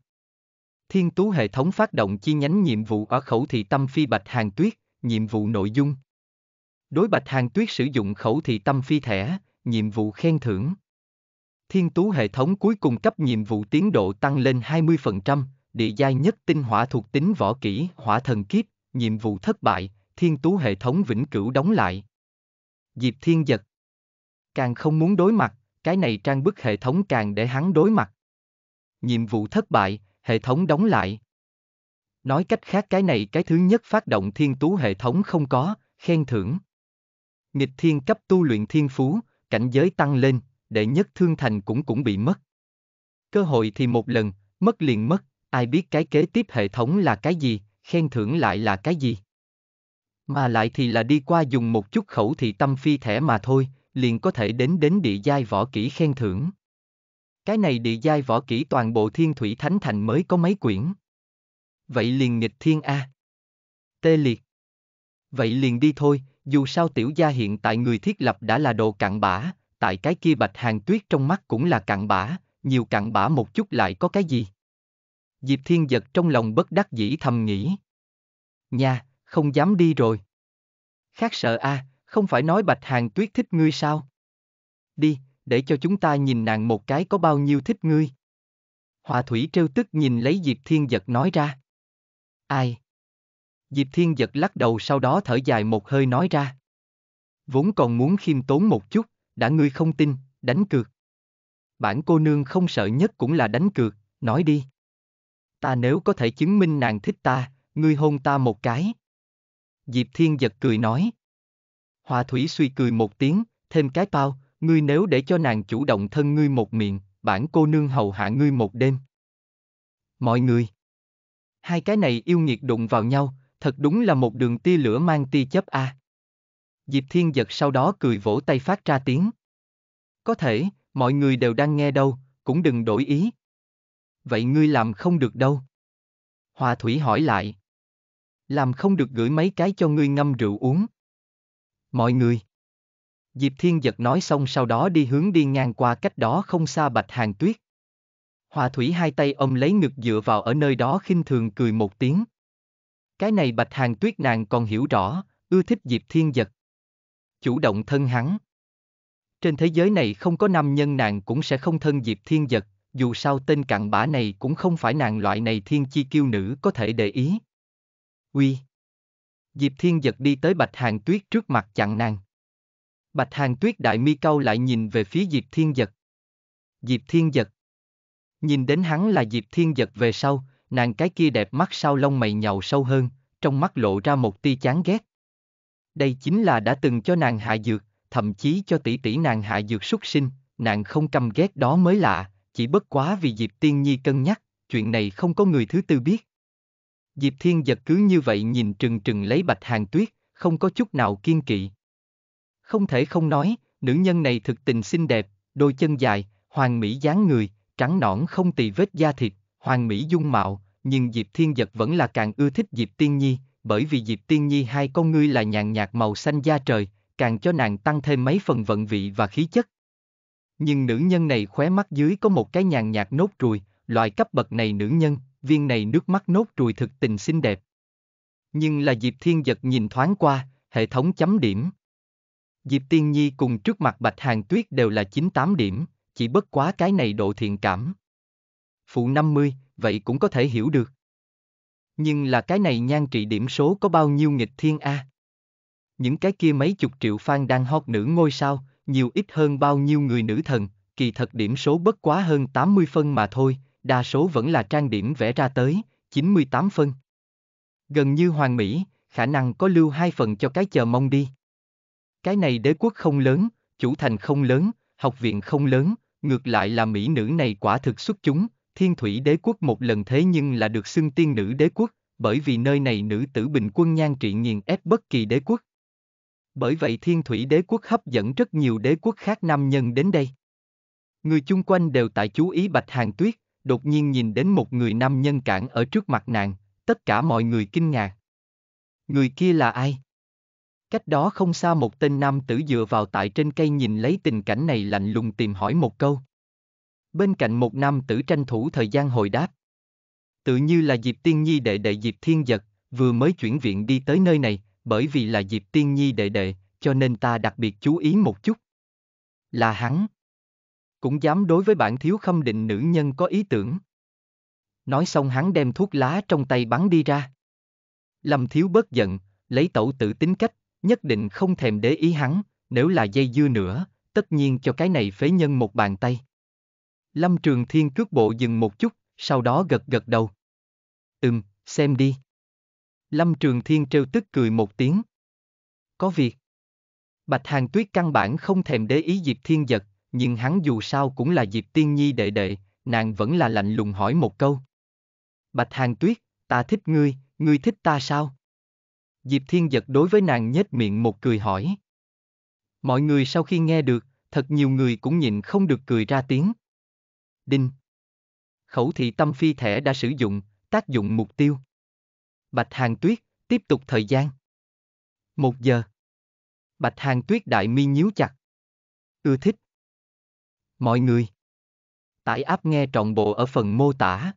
Thiên Tú hệ thống phát động chi nhánh nhiệm vụ ở khẩu thị tâm phi Bạch Hàng Tuyết, nhiệm vụ nội dung. Đối Bạch Hàng Tuyết sử dụng khẩu thị tâm phi thẻ, nhiệm vụ khen thưởng. Thiên Tú hệ thống cuối cùng cấp nhiệm vụ tiến độ tăng lên 20%, địa giai nhất tinh hỏa thuộc tính võ kỹ, hỏa thần kiếp, nhiệm vụ thất bại, Thiên Tú hệ thống vĩnh cửu đóng lại. Diệp Thiên giật. Càng không muốn đối mặt, cái này trang bức hệ thống càng để hắn đối mặt. Nhiệm vụ thất bại, hệ thống đóng lại. Nói cách khác cái này cái thứ nhất phát động thiên tú hệ thống không có, khen thưởng. Nghịch thiên cấp tu luyện thiên phú, cảnh giới tăng lên, đệ nhất thương thành cũng cũng bị mất. Cơ hội thì một lần, mất liền mất, ai biết cái kế tiếp hệ thống là cái gì, khen thưởng lại là cái gì. Mà lại thì là đi qua dùng một chút khẩu thị tâm phi thẻ mà thôi, liền có thể đến đến địa giai võ kỹ khen thưởng. Cái này địa giai võ kỹ toàn bộ thiên thủy thánh thành mới có mấy quyển. Vậy liền nghịch thiên A. Tê liệt. Vậy liền đi thôi, dù sao tiểu gia hiện tại người thiết lập đã là đồ cặn bã, tại cái kia bạch hàng tuyết trong mắt cũng là cặn bã, nhiều cặn bã một chút lại có cái gì. Diệp Thiên Giật trong lòng bất đắc dĩ thầm nghĩ. Nha, không dám đi rồi. Khác sợ a, à, không phải nói Bạch Hàng Tuyết thích ngươi sao? Đi, để cho chúng ta nhìn nàng một cái có bao nhiêu thích ngươi. Hòa Thủy trêu tức nhìn lấy Diệp Thiên Giật nói ra. Ai? Diệp Thiên Giật lắc đầu sau đó thở dài một hơi nói ra. Vốn còn muốn khiêm tốn một chút, đã ngươi không tin, đánh cược. Bản cô nương không sợ nhất cũng là đánh cược, nói đi. Ta nếu có thể chứng minh nàng thích ta, ngươi hôn ta một cái. Diệp Thiên giật cười nói. Hòa Thủy suy cười một tiếng, thêm cái bao, ngươi nếu để cho nàng chủ động thân ngươi một miệng, bản cô nương hầu hạ ngươi một đêm. Mọi người. Hai cái này yêu nghiệt đụng vào nhau, thật đúng là một đường tia lửa mang tia chớp a. Diệp Thiên giật sau đó cười vỗ tay phát ra tiếng. Có thể, mọi người đều đang nghe đâu, cũng đừng đổi ý. Vậy ngươi làm không được đâu. Hòa Thủy hỏi lại làm không được gửi mấy cái cho ngươi ngâm rượu uống. Mọi người. Diệp Thiên Giật nói xong sau đó đi hướng đi ngang qua cách đó không xa Bạch Hàng Tuyết. Hòa Thủy hai tay ôm lấy ngực dựa vào ở nơi đó khinh thường cười một tiếng. Cái này Bạch Hàng Tuyết nàng còn hiểu rõ, ưa thích Diệp Thiên Giật. Chủ động thân hắn. Trên thế giới này không có nam nhân nàng cũng sẽ không thân Diệp Thiên Giật, dù sao tên cặn bã này cũng không phải nàng loại này thiên chi kiêu nữ có thể để ý. Uy. Diệp Thiên giật đi tới Bạch Hàng Tuyết trước mặt chặn nàng. Bạch Hàng Tuyết đại mi cau lại nhìn về phía Diệp Thiên giật. Diệp Thiên giật. Nhìn đến hắn là Diệp Thiên giật về sau, nàng cái kia đẹp mắt sau lông mày nhàu sâu hơn, trong mắt lộ ra một tia chán ghét. Đây chính là đã từng cho nàng hạ dược, thậm chí cho tỷ tỷ nàng hạ dược xuất sinh, nàng không căm ghét đó mới lạ, chỉ bất quá vì Diệp Tiên Nhi cân nhắc, chuyện này không có người thứ tư biết. Diệp Thiên giật cứ như vậy nhìn trừng trừng lấy bạch hàng tuyết, không có chút nào kiên kỵ. Không thể không nói, nữ nhân này thực tình xinh đẹp, đôi chân dài, hoàng mỹ dáng người, trắng nõn không tì vết da thịt, hoàng mỹ dung mạo, nhưng Diệp Thiên Giật vẫn là càng ưa thích Diệp Tiên Nhi, bởi vì Diệp Tiên Nhi hai con ngươi là nhàn nhạt màu xanh da trời, càng cho nàng tăng thêm mấy phần vận vị và khí chất. Nhưng nữ nhân này khóe mắt dưới có một cái nhàn nhạt nốt ruồi, loại cấp bậc này nữ nhân, viên này nước mắt nốt ruồi thực tình xinh đẹp. Nhưng là Diệp Thiên Giật nhìn thoáng qua, hệ thống chấm điểm. Diệp Tiên Nhi cùng trước mặt Bạch Hàng Tuyết đều là 98 điểm, chỉ bất quá cái này độ thiện cảm. Phụ 50, vậy cũng có thể hiểu được. Nhưng là cái này nhan trị điểm số có bao nhiêu nghịch thiên a? Những cái kia mấy chục triệu fan đang hot nữ ngôi sao, nhiều ít hơn bao nhiêu người nữ thần, kỳ thật điểm số bất quá hơn 80 phân mà thôi, đa số vẫn là trang điểm vẽ ra tới, 98 phân. Gần như hoàn mỹ, khả năng có lưu hai phần cho cái chờ mong đi. Cái này đế quốc không lớn, chủ thành không lớn, học viện không lớn, ngược lại là mỹ nữ này quả thực xuất chúng, thiên thủy đế quốc một lần thế nhưng là được xưng tiên nữ đế quốc, bởi vì nơi này nữ tử bình quân nhan trị nghiền ép bất kỳ đế quốc. Bởi vậy thiên thủy đế quốc hấp dẫn rất nhiều đế quốc khác nam nhân đến đây. Người chung quanh đều tại chú ý bạch hàng tuyết, đột nhiên nhìn đến một người nam nhân cản ở trước mặt nàng, tất cả mọi người kinh ngạc. Người kia là ai? Cách đó không xa một tên nam tử dựa vào tại trên cây nhìn lấy tình cảnh này lạnh lùng tìm hỏi một câu. Bên cạnh một nam tử tranh thủ thời gian hồi đáp. Tự như là Diệp Tiên Nhi đệ đệ Diệp Thiên Giật, vừa mới chuyển viện đi tới nơi này, bởi vì là Diệp Tiên Nhi đệ đệ, cho nên ta đặc biệt chú ý một chút. Là hắn cũng dám đối với bản thiếu khâm định nữ nhân có ý tưởng. Nói xong hắn đem thuốc lá trong tay bắn đi ra. Lâm thiếu bớt giận, lấy tẩu tử tính cách, nhất định không thèm để ý hắn, nếu là dây dưa nữa, tất nhiên cho cái này phế nhân một bàn tay. Lâm Trường Thiên cước bộ dừng một chút, sau đó gật gật đầu. Ừm, xem đi. Lâm Trường Thiên trêu tức cười một tiếng. Có việc. Bạch Hàng Tuyết căn bản không thèm để ý Diệp Thiên Giật, nhưng hắn dù sao cũng là Diệp Tiên Nhi đệ đệ, nàng vẫn là lạnh lùng hỏi một câu. Bạch Hàng Tuyết, ta thích ngươi, ngươi thích ta sao? Diệp Thiên Giật đối với nàng nhếch miệng một cười hỏi. Mọi người sau khi nghe được, thật nhiều người cũng nhịn không được cười ra tiếng. Đinh. Khẩu thị tâm phi thẻ đã sử dụng, tác dụng mục tiêu. Bạch Hàng Tuyết, tiếp tục thời gian. Một giờ. Bạch Hàng Tuyết đại mi nhíu chặt. Ưa thích. Mọi người. Tải app nghe trọn bộ ở phần mô tả.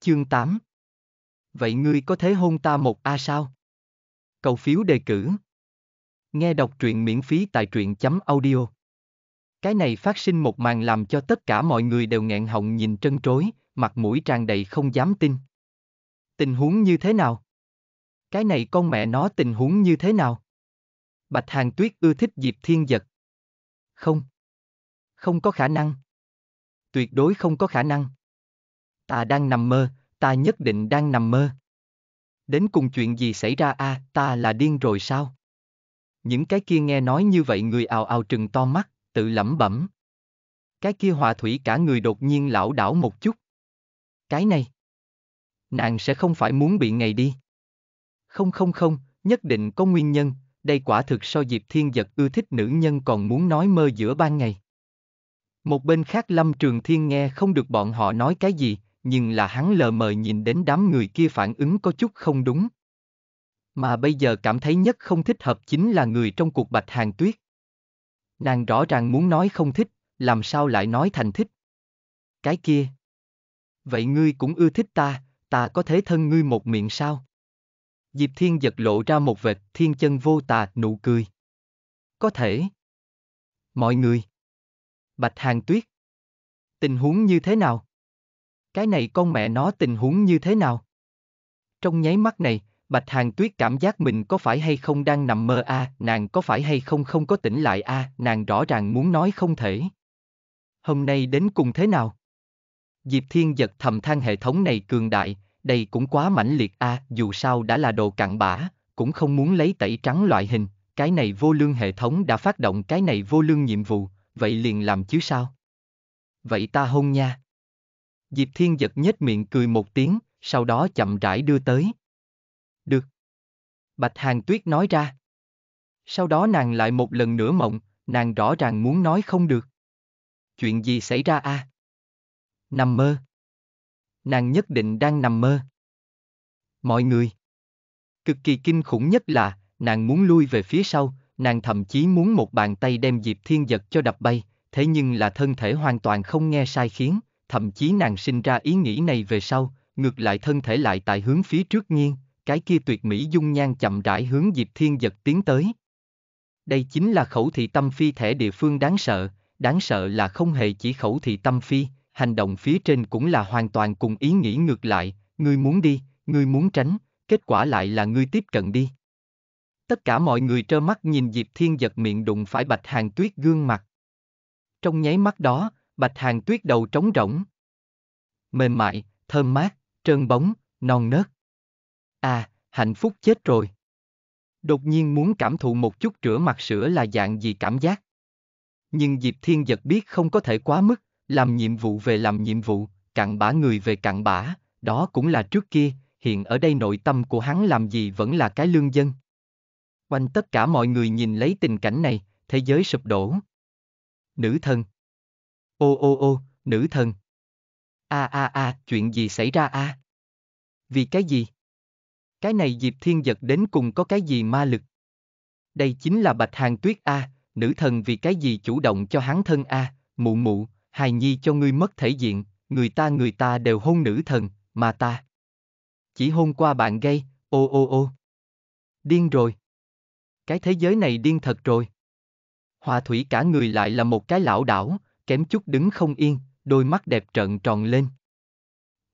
Chương 8. Vậy ngươi có thể hôn ta một A sao? Cầu phiếu đề cử. Nghe đọc truyện miễn phí tại truyện.audio. chấm Cái này phát sinh một màn làm cho tất cả mọi người đều nghẹn họng nhìn trân trối, mặt mũi tràn đầy không dám tin. Tình huống như thế nào? Cái này con mẹ nó tình huống như thế nào? Bạch Hàng Tuyết ưa thích Diệp Thiên Giật. Không không có khả năng. Tuyệt đối không có khả năng. Ta đang nằm mơ, ta nhất định đang nằm mơ. Đến cùng chuyện gì xảy ra a, à, ta là điên rồi sao? Những cái kia nghe nói như vậy người ào ào trừng to mắt, tự lẩm bẩm. Cái kia hòa thủy cả người đột nhiên lão đảo một chút. Cái này, nàng sẽ không phải muốn bị ngày đi. Không không không, nhất định có nguyên nhân, đây quả thực so Diệp Thiên Giật ưa thích nữ nhân còn muốn nói mơ giữa ban ngày. Một bên khác Lâm Trường Thiên nghe không được bọn họ nói cái gì, nhưng là hắn lờ mờ nhìn đến đám người kia phản ứng có chút không đúng. Mà bây giờ cảm thấy nhất không thích hợp chính là người trong cuộc bạch hàng tuyết. Nàng rõ ràng muốn nói không thích, làm sao lại nói thành thích. Cái kia. Vậy ngươi cũng ưa thích ta, ta có thể thân ngươi một miệng sao? Diệp Thiên giật lộ ra một vệt thiên chân vô tà nụ cười. Có thể. Mọi người. Bạch Hàng Tuyết. Tình huống như thế nào? Cái này con mẹ nó tình huống như thế nào? Trong nháy mắt này, Bạch Hàng Tuyết cảm giác mình có phải hay không đang nằm mơ a, à, nàng có phải hay không không có tỉnh lại a, à, nàng rõ ràng muốn nói không thể. Hôm nay đến cùng thế nào? Diệp Thiên giật thầm than hệ thống này cường đại, đây cũng quá mãnh liệt a, à, dù sao đã là đồ cặn bã, cũng không muốn lấy tẩy trắng loại hình, cái này vô lương hệ thống đã phát động cái này vô lương nhiệm vụ, vậy liền làm chứ sao? Vậy ta hôn nha. Diệp Thiên giật nhếch miệng cười một tiếng, sau đó chậm rãi đưa tới. Được. Bạch Hàng Tuyết nói ra. Sau đó nàng lại một lần nữa mộng, nàng rõ ràng muốn nói không được. Chuyện gì xảy ra a? À? Nằm mơ. Nàng nhất định đang nằm mơ. Mọi người. Cực kỳ kinh khủng nhất là, nàng muốn lui về phía sau, nàng thậm chí muốn một bàn tay đem Diệp Thiên giật cho đập bay, thế nhưng là thân thể hoàn toàn không nghe sai khiến, thậm chí nàng sinh ra ý nghĩ này về sau, ngược lại thân thể lại tại hướng phía trước nghiêng, cái kia tuyệt mỹ dung nhan chậm rãi hướng Diệp Thiên giật tiến tới. Đây chính là khẩu thị tâm phi thể địa phương đáng sợ, đáng sợ là không hề chỉ khẩu thị tâm phi, hành động phía trên cũng là hoàn toàn cùng ý nghĩ ngược lại, ngươi muốn đi, ngươi muốn tránh, kết quả lại là ngươi tiếp cận đi. Tất cả mọi người trơ mắt nhìn Diệp Thiên giật miệng đụng phải Bạch Hàng Tuyết gương mặt. Trong nháy mắt đó, Bạch Hàng Tuyết đầu trống rỗng. Mềm mại, thơm mát, trơn bóng, non nớt. À, hạnh phúc chết rồi. Đột nhiên muốn cảm thụ một chút rửa mặt sữa là dạng gì cảm giác. Nhưng Diệp Thiên giật biết không có thể quá mức, làm nhiệm vụ về làm nhiệm vụ, cặn bã người về cặn bã, đó cũng là trước kia, hiện ở đây nội tâm của hắn làm gì vẫn là cái lương dân. Quanh tất cả mọi người nhìn lấy tình cảnh này, thế giới sụp đổ. Nữ thần. Ô ô ô, nữ thần. A a a, chuyện gì xảy ra a? À? Vì cái gì? Cái này Diệp Thiên giật đến cùng có cái gì ma lực? Đây chính là Bạch Hàng Tuyết a, nữ thần vì cái gì chủ động cho hắn thân a, mụ mụ, hài nhi cho ngươi mất thể diện, người ta người ta đều hôn nữ thần, mà ta. Chỉ hôn qua bạn gây, ô ô ô. Điên rồi. Cái thế giới này điên thật rồi. Hòa thủy cả người lại là một cái lão đảo, kém chút đứng không yên, đôi mắt đẹp trợn tròn lên.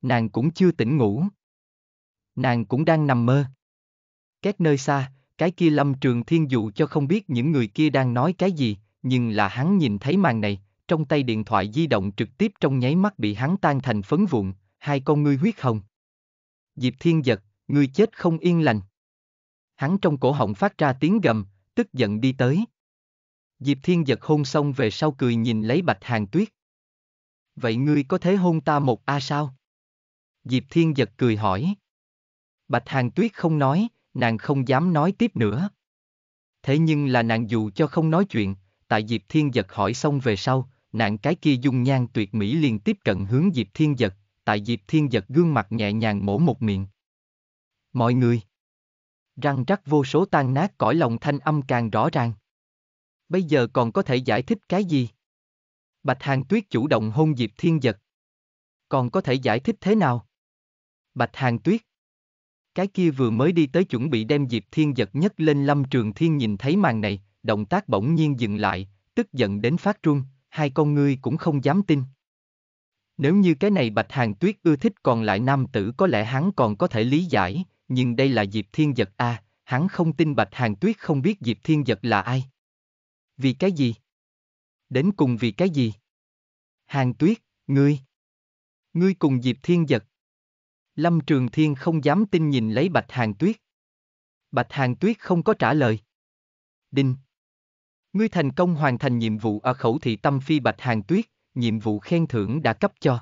Nàng cũng chưa tỉnh ngủ. Nàng cũng đang nằm mơ. Các nơi xa, cái kia lâm trường thiên dụ cho không biết những người kia đang nói cái gì, nhưng là hắn nhìn thấy màn này, trong tay điện thoại di động trực tiếp trong nháy mắt bị hắn tan thành phấn vụn, hai con ngươi huyết hồng. Diệp thiên giật, ngươi chết không yên lành hắn trong cổ họng phát ra tiếng gầm, tức giận đi tới. Diệp Thiên giật hôn xong về sau cười nhìn lấy Bạch Hàng Tuyết. Vậy ngươi có thể hôn ta một A sao? Diệp Thiên giật cười hỏi. Bạch Hàng Tuyết không nói, nàng không dám nói tiếp nữa. Thế nhưng là nàng dù cho không nói chuyện, tại Diệp Thiên giật hỏi xong về sau, nàng cái kia dung nhan tuyệt mỹ liền tiếp cận hướng Diệp Thiên giật, tại Diệp Thiên giật gương mặt nhẹ nhàng mổ một miệng. Mọi người! răng rắc vô số tan nát cõi lòng thanh âm càng rõ ràng. Bây giờ còn có thể giải thích cái gì? Bạch Hàng Tuyết chủ động hôn Diệp Thiên Giật. Còn có thể giải thích thế nào? Bạch Hàng Tuyết. Cái kia vừa mới đi tới chuẩn bị đem Diệp Thiên Giật nhất lên lâm trường thiên nhìn thấy màn này, động tác bỗng nhiên dừng lại, tức giận đến phát run, hai con ngươi cũng không dám tin. Nếu như cái này Bạch Hàng Tuyết ưa thích còn lại nam tử có lẽ hắn còn có thể lý giải, nhưng đây là Diệp Thiên Giật a, à, hắn không tin Bạch Hàng Tuyết không biết Diệp Thiên Giật là ai. Vì cái gì? Đến cùng vì cái gì? Hàng Tuyết, ngươi. Ngươi cùng Diệp Thiên Giật. Lâm Trường Thiên không dám tin nhìn lấy Bạch Hàng Tuyết. Bạch Hàng Tuyết không có trả lời. Đinh. Ngươi thành công hoàn thành nhiệm vụ ở khẩu thị tâm phi Bạch Hàng Tuyết, nhiệm vụ khen thưởng đã cấp cho.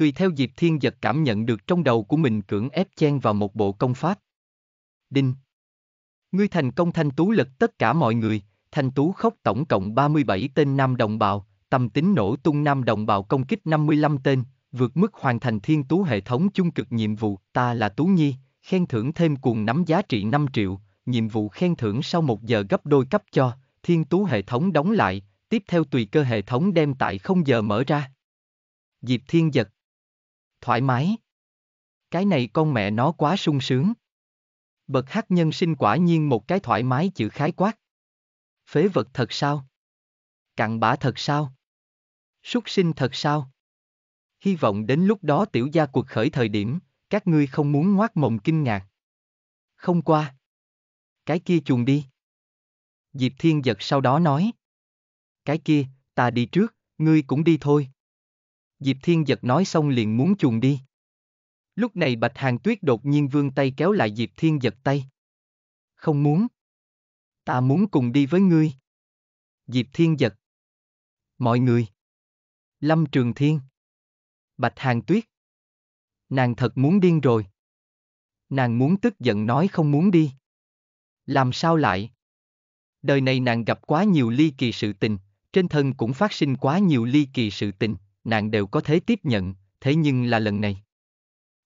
Tùy theo dịp Thiên Giật cảm nhận được trong đầu của mình cưỡng ép chen vào một bộ công pháp. Đinh. Ngươi thành công thanh tú lật tất cả mọi người, thanh tú khóc tổng cộng 37 tên nam đồng bào, tâm tính nổ tung nam đồng bào công kích 55 tên, vượt mức hoàn thành thiên tú hệ thống chung cực nhiệm vụ, ta là Tú Nhi, khen thưởng thêm cuồng nắm giá trị 5 triệu, nhiệm vụ khen thưởng sau một giờ gấp đôi cấp cho, thiên tú hệ thống đóng lại, tiếp theo tùy cơ hệ thống đem tại không giờ mở ra. Dịp Thiên Giật thoải mái. Cái này con mẹ nó quá sung sướng. Bậc hát nhân sinh quả nhiên một cái thoải mái chữ khái quát. Phế vật thật sao? Cặn bã thật sao? Súc sinh thật sao? Hy vọng đến lúc đó tiểu gia cuộc khởi thời điểm, các ngươi không muốn ngoác mộng kinh ngạc. Không qua. Cái kia chuồn đi. Diệp Thiên giật sau đó nói. Cái kia, ta đi trước, ngươi cũng đi thôi. Diệp Thiên Giật nói xong liền muốn chuồn đi. Lúc này Bạch Hàng Tuyết đột nhiên vươn tay kéo lại Diệp Thiên Giật tay. Không muốn. Ta muốn cùng đi với ngươi. Diệp Thiên Giật. Mọi người. Lâm Trường Thiên. Bạch Hàng Tuyết. Nàng thật muốn điên rồi. Nàng muốn tức giận nói không muốn đi. Làm sao lại? Đời này nàng gặp quá nhiều ly kỳ sự tình, trên thân cũng phát sinh quá nhiều ly kỳ sự tình, nàng đều có thể tiếp nhận, thế nhưng là lần này.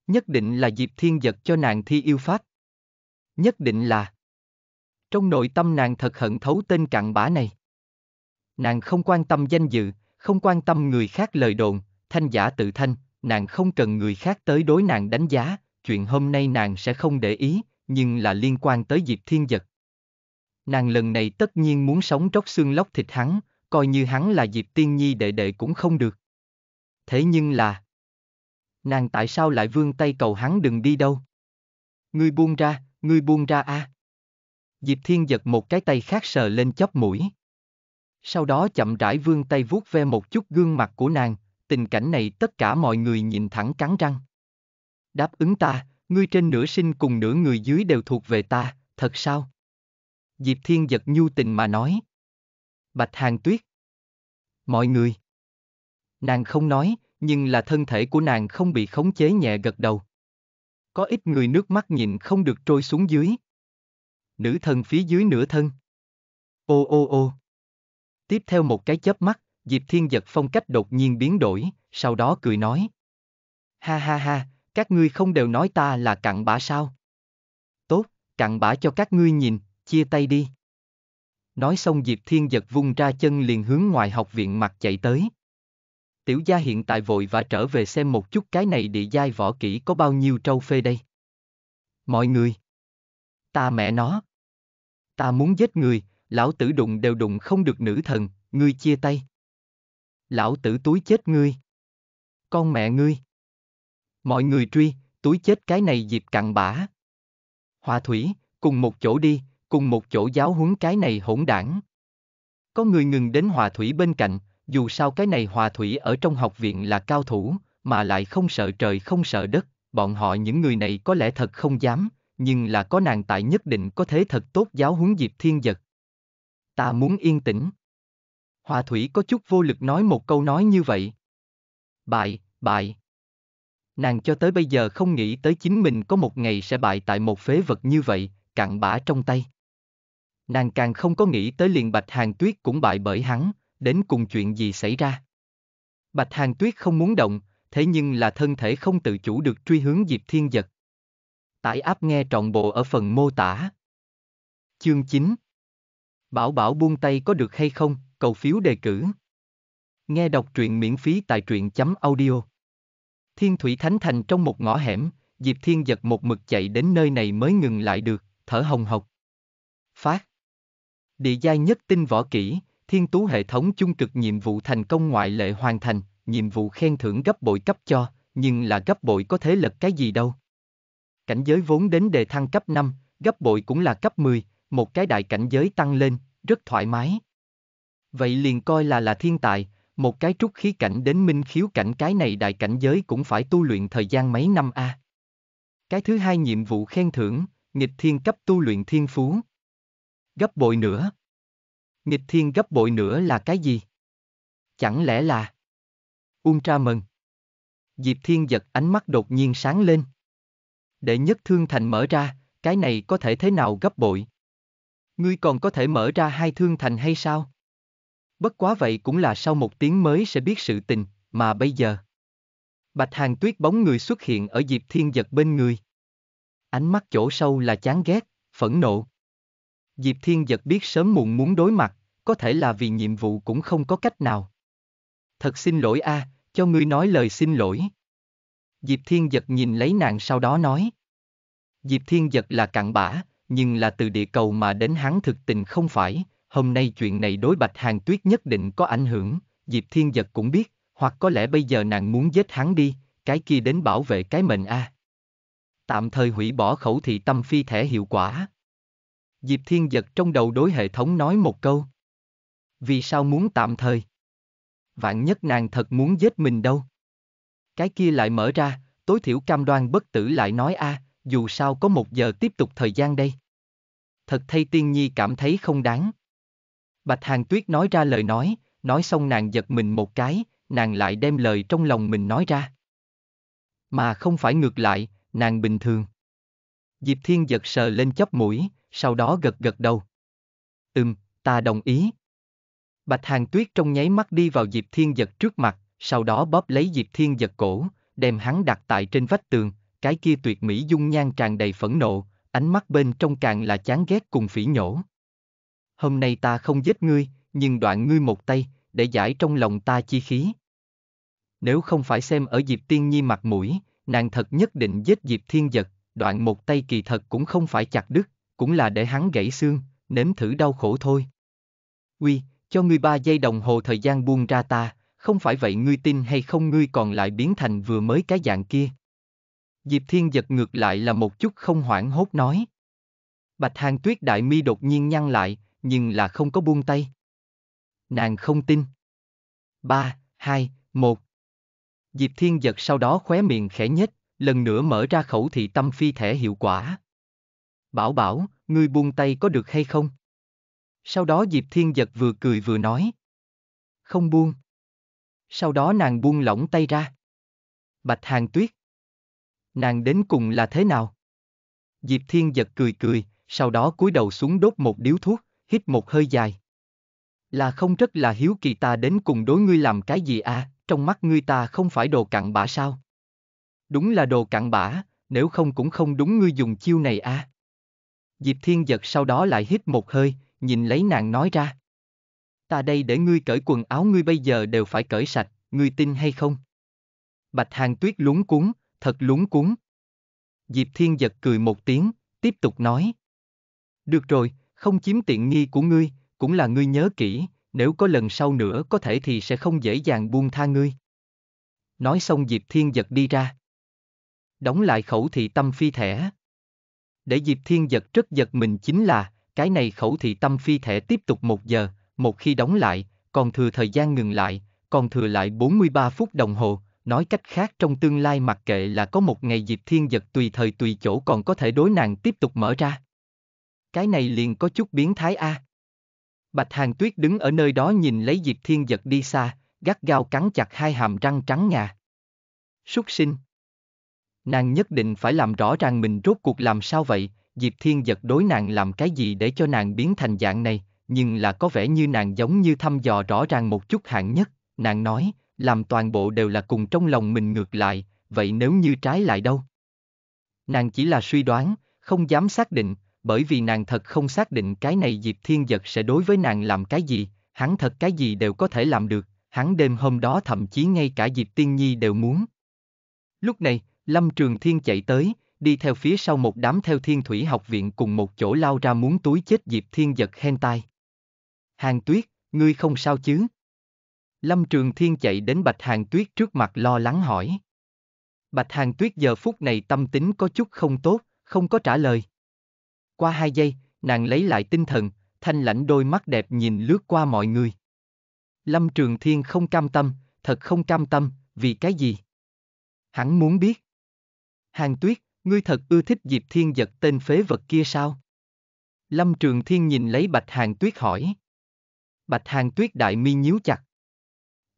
Nhất định là Diệp Thiên giật cho nàng thi yêu pháp. Nhất định là. Trong nội tâm nàng thật hận thấu tên cặn bã này. Nàng không quan tâm danh dự, không quan tâm người khác lời đồn, thanh giả tự thanh, nàng không cần người khác tới đối nàng đánh giá, chuyện hôm nay nàng sẽ không để ý, nhưng là liên quan tới Diệp Thiên Giật. Nàng lần này tất nhiên muốn sống tróc xương lóc thịt hắn, coi như hắn là Diệp Tiên Nhi đệ đệ cũng không được thế nhưng là... Nàng tại sao lại vươn tay cầu hắn đừng đi đâu? Ngươi buông ra, ngươi buông ra a. À? Diệp Thiên giật một cái tay khác sờ lên chóp mũi. Sau đó chậm rãi vươn tay vuốt ve một chút gương mặt của nàng, tình cảnh này tất cả mọi người nhìn thẳng cắn răng. Đáp ứng ta, ngươi trên nửa sinh cùng nửa người dưới đều thuộc về ta, thật sao? Diệp Thiên giật nhu tình mà nói. Bạch Hàng Tuyết. Mọi người. Nàng không nói, nhưng là thân thể của nàng không bị khống chế nhẹ gật đầu. Có ít người nước mắt nhìn không được trôi xuống dưới. Nữ thần phía dưới nửa thân. Ô ô ô. Tiếp theo một cái chớp mắt, Diệp Thiên Giật phong cách đột nhiên biến đổi, sau đó cười nói. Ha ha ha, các ngươi không đều nói ta là cặn bã sao? Tốt, cặn bã cho các ngươi nhìn, chia tay đi. Nói xong Diệp Thiên Giật vung ra chân liền hướng ngoài học viện mặt chạy tới tiểu gia hiện tại vội và trở về xem một chút cái này địa giai võ kỹ có bao nhiêu trâu phê đây. Mọi người! Ta mẹ nó! Ta muốn giết người, lão tử đụng đều đụng không được nữ thần, ngươi chia tay. Lão tử túi chết ngươi! Con mẹ ngươi! Mọi người truy, túi chết cái này dịp cặn bã. Hòa thủy, cùng một chỗ đi, cùng một chỗ giáo huấn cái này hỗn đảng. Có người ngừng đến hòa thủy bên cạnh, dù sao cái này hòa thủy ở trong học viện là cao thủ, mà lại không sợ trời không sợ đất, bọn họ những người này có lẽ thật không dám, nhưng là có nàng tại nhất định có thế thật tốt giáo huấn Diệp Thiên Giật. Ta muốn yên tĩnh. Hòa thủy có chút vô lực nói một câu nói như vậy. Bại, bại. Nàng cho tới bây giờ không nghĩ tới chính mình có một ngày sẽ bại tại một phế vật như vậy, cặn bã trong tay. Nàng càng không có nghĩ tới liền bạch hàng tuyết cũng bại bởi hắn, đến cùng chuyện gì xảy ra. Bạch Hàng Tuyết không muốn động, thế nhưng là thân thể không tự chủ được truy hướng Diệp Thiên Giật. Tải áp nghe trọn bộ ở phần mô tả. Chương 9 Bảo Bảo buông tay có được hay không, cầu phiếu đề cử. Nghe đọc truyện miễn phí tại truyện chấm audio. Thiên Thủy Thánh Thành trong một ngõ hẻm, Diệp Thiên Giật một mực chạy đến nơi này mới ngừng lại được, thở hồng hộc. Phát Địa giai nhất tinh võ kỹ, thiên tú hệ thống chung cực nhiệm vụ thành công ngoại lệ hoàn thành, nhiệm vụ khen thưởng gấp bội cấp cho, nhưng là gấp bội có thế lật cái gì đâu. Cảnh giới vốn đến đề thăng cấp 5, gấp bội cũng là cấp 10, một cái đại cảnh giới tăng lên, rất thoải mái. Vậy liền coi là là thiên tài, một cái trúc khí cảnh đến minh khiếu cảnh cái này đại cảnh giới cũng phải tu luyện thời gian mấy năm a. À. Cái thứ hai nhiệm vụ khen thưởng, nghịch thiên cấp tu luyện thiên phú. Gấp bội nữa. Nghịch thiên gấp bội nữa là cái gì? Chẳng lẽ là... Ultra mừng. Diệp Thiên giật ánh mắt đột nhiên sáng lên. để nhất thương thành mở ra, cái này có thể thế nào gấp bội? Ngươi còn có thể mở ra hai thương thành hay sao? Bất quá vậy cũng là sau một tiếng mới sẽ biết sự tình, mà bây giờ. Bạch hàng tuyết bóng người xuất hiện ở Diệp Thiên giật bên người. Ánh mắt chỗ sâu là chán ghét, phẫn nộ. Diệp Thiên Giật biết sớm muộn muốn đối mặt, có thể là vì nhiệm vụ cũng không có cách nào. Thật xin lỗi a, à, cho ngươi nói lời xin lỗi. Diệp Thiên Giật nhìn lấy nàng sau đó nói. Diệp Thiên Giật là cặn bã, nhưng là từ địa cầu mà đến hắn thực tình không phải, hôm nay chuyện này đối Bạch Hàng Tuyết nhất định có ảnh hưởng, Diệp Thiên Giật cũng biết, hoặc có lẽ bây giờ nàng muốn giết hắn đi, cái kia đến bảo vệ cái mệnh a. À. Tạm thời hủy bỏ khẩu thị tâm phi thể hiệu quả. Diệp Thiên giật trong đầu đối hệ thống nói một câu. Vì sao muốn tạm thời? Vạn nhất nàng thật muốn giết mình đâu. Cái kia lại mở ra, tối thiểu cam đoan bất tử lại nói a, à, dù sao có một giờ tiếp tục thời gian đây. Thật thay tiên nhi cảm thấy không đáng. Bạch Hàng Tuyết nói ra lời nói, nói xong nàng giật mình một cái, nàng lại đem lời trong lòng mình nói ra. Mà không phải ngược lại, nàng bình thường. Diệp Thiên giật sờ lên chóp mũi, sau đó gật gật đầu. Ừm, ta đồng ý. Bạch Hàng Tuyết trong nháy mắt đi vào Diệp Thiên Giật trước mặt, sau đó bóp lấy Diệp Thiên Giật cổ, đem hắn đặt tại trên vách tường, cái kia tuyệt mỹ dung nhan tràn đầy phẫn nộ, ánh mắt bên trong càng là chán ghét cùng phỉ nhổ. Hôm nay ta không giết ngươi, nhưng đoạn ngươi một tay, để giải trong lòng ta chi khí. Nếu không phải xem ở Diệp Tiên Nhi mặt mũi, nàng thật nhất định giết Diệp Thiên Giật, đoạn một tay kỳ thật cũng không phải chặt đứt, cũng là để hắn gãy xương, nếm thử đau khổ thôi. Uy, cho ngươi ba giây đồng hồ thời gian buông ra ta, không phải vậy ngươi tin hay không ngươi còn lại biến thành vừa mới cái dạng kia. Diệp Thiên giật ngược lại là một chút không hoảng hốt nói. Bạch Hàng Tuyết Đại Mi đột nhiên nhăn lại, nhưng là không có buông tay. Nàng không tin. Ba, hai, một. Diệp Thiên giật sau đó khóe miệng khẽ nhếch, lần nữa mở ra khẩu thị tâm phi thể hiệu quả. Bảo bảo, ngươi buông tay có được hay không? Sau đó Diệp Thiên Giật vừa cười vừa nói. Không buông. Sau đó nàng buông lỏng tay ra. Bạch Hàng Tuyết. Nàng đến cùng là thế nào? Diệp Thiên Giật cười cười, sau đó cúi đầu xuống đốt một điếu thuốc, hít một hơi dài. Là không rất là hiếu kỳ ta đến cùng đối ngươi làm cái gì à, trong mắt ngươi ta không phải đồ cặn bã sao? Đúng là đồ cặn bã, nếu không cũng không đúng ngươi dùng chiêu này à. Diệp Thiên giật sau đó lại hít một hơi, nhìn lấy nàng nói ra. Ta đây để ngươi cởi quần áo ngươi bây giờ đều phải cởi sạch, ngươi tin hay không? Bạch Hàng Tuyết lúng cuốn, thật lúng cuốn. Diệp Thiên giật cười một tiếng, tiếp tục nói. Được rồi, không chiếm tiện nghi của ngươi, cũng là ngươi nhớ kỹ, nếu có lần sau nữa có thể thì sẽ không dễ dàng buông tha ngươi. Nói xong Diệp Thiên giật đi ra. Đóng lại khẩu thị tâm phi thẻ. Để Diệp Thiên giật rất giật mình chính là, cái này khẩu thị tâm phi thể tiếp tục một giờ, một khi đóng lại, còn thừa thời gian ngừng lại, còn thừa lại 43 phút đồng hồ, nói cách khác trong tương lai mặc kệ là có một ngày Diệp Thiên giật tùy thời tùy chỗ còn có thể đối nàng tiếp tục mở ra. Cái này liền có chút biến thái A. Bạch Hàng Tuyết đứng ở nơi đó nhìn lấy Diệp Thiên giật đi xa, gắt gao cắn chặt hai hàm răng trắng ngà. Súc sinh. Nàng nhất định phải làm rõ ràng mình rốt cuộc làm sao vậy, Diệp Thiên giật đối nàng làm cái gì để cho nàng biến thành dạng này, nhưng là có vẻ như nàng giống như thăm dò rõ ràng một chút hạng nhất, nàng nói, làm toàn bộ đều là cùng trong lòng mình ngược lại, vậy nếu như trái lại đâu? Nàng chỉ là suy đoán, không dám xác định, bởi vì nàng thật không xác định cái này Diệp Thiên Giật sẽ đối với nàng làm cái gì, hắn thật cái gì đều có thể làm được, hắn đêm hôm đó thậm chí ngay cả Diệp Tiên Nhi đều muốn. Lúc này, Lâm Trường Thiên chạy tới, đi theo phía sau một đám theo thiên thủy học viện cùng một chỗ lao ra muốn túi chết Diệp Thiên giật hen tai. Hàng tuyết, ngươi không sao chứ? Lâm Trường Thiên chạy đến Bạch Hàng Tuyết trước mặt lo lắng hỏi. Bạch Hàng Tuyết giờ phút này tâm tính có chút không tốt, không có trả lời. Qua hai giây, nàng lấy lại tinh thần, thanh lãnh đôi mắt đẹp nhìn lướt qua mọi người. Lâm Trường Thiên không cam tâm, thật không cam tâm, vì cái gì? Hắn muốn biết. Hàng tuyết, ngươi thật ưa thích Diệp Thiên giật tên phế vật kia sao? Lâm Trường Thiên nhìn lấy Bạch Hàng Tuyết hỏi. Bạch Hàng Tuyết đại mi nhíu chặt.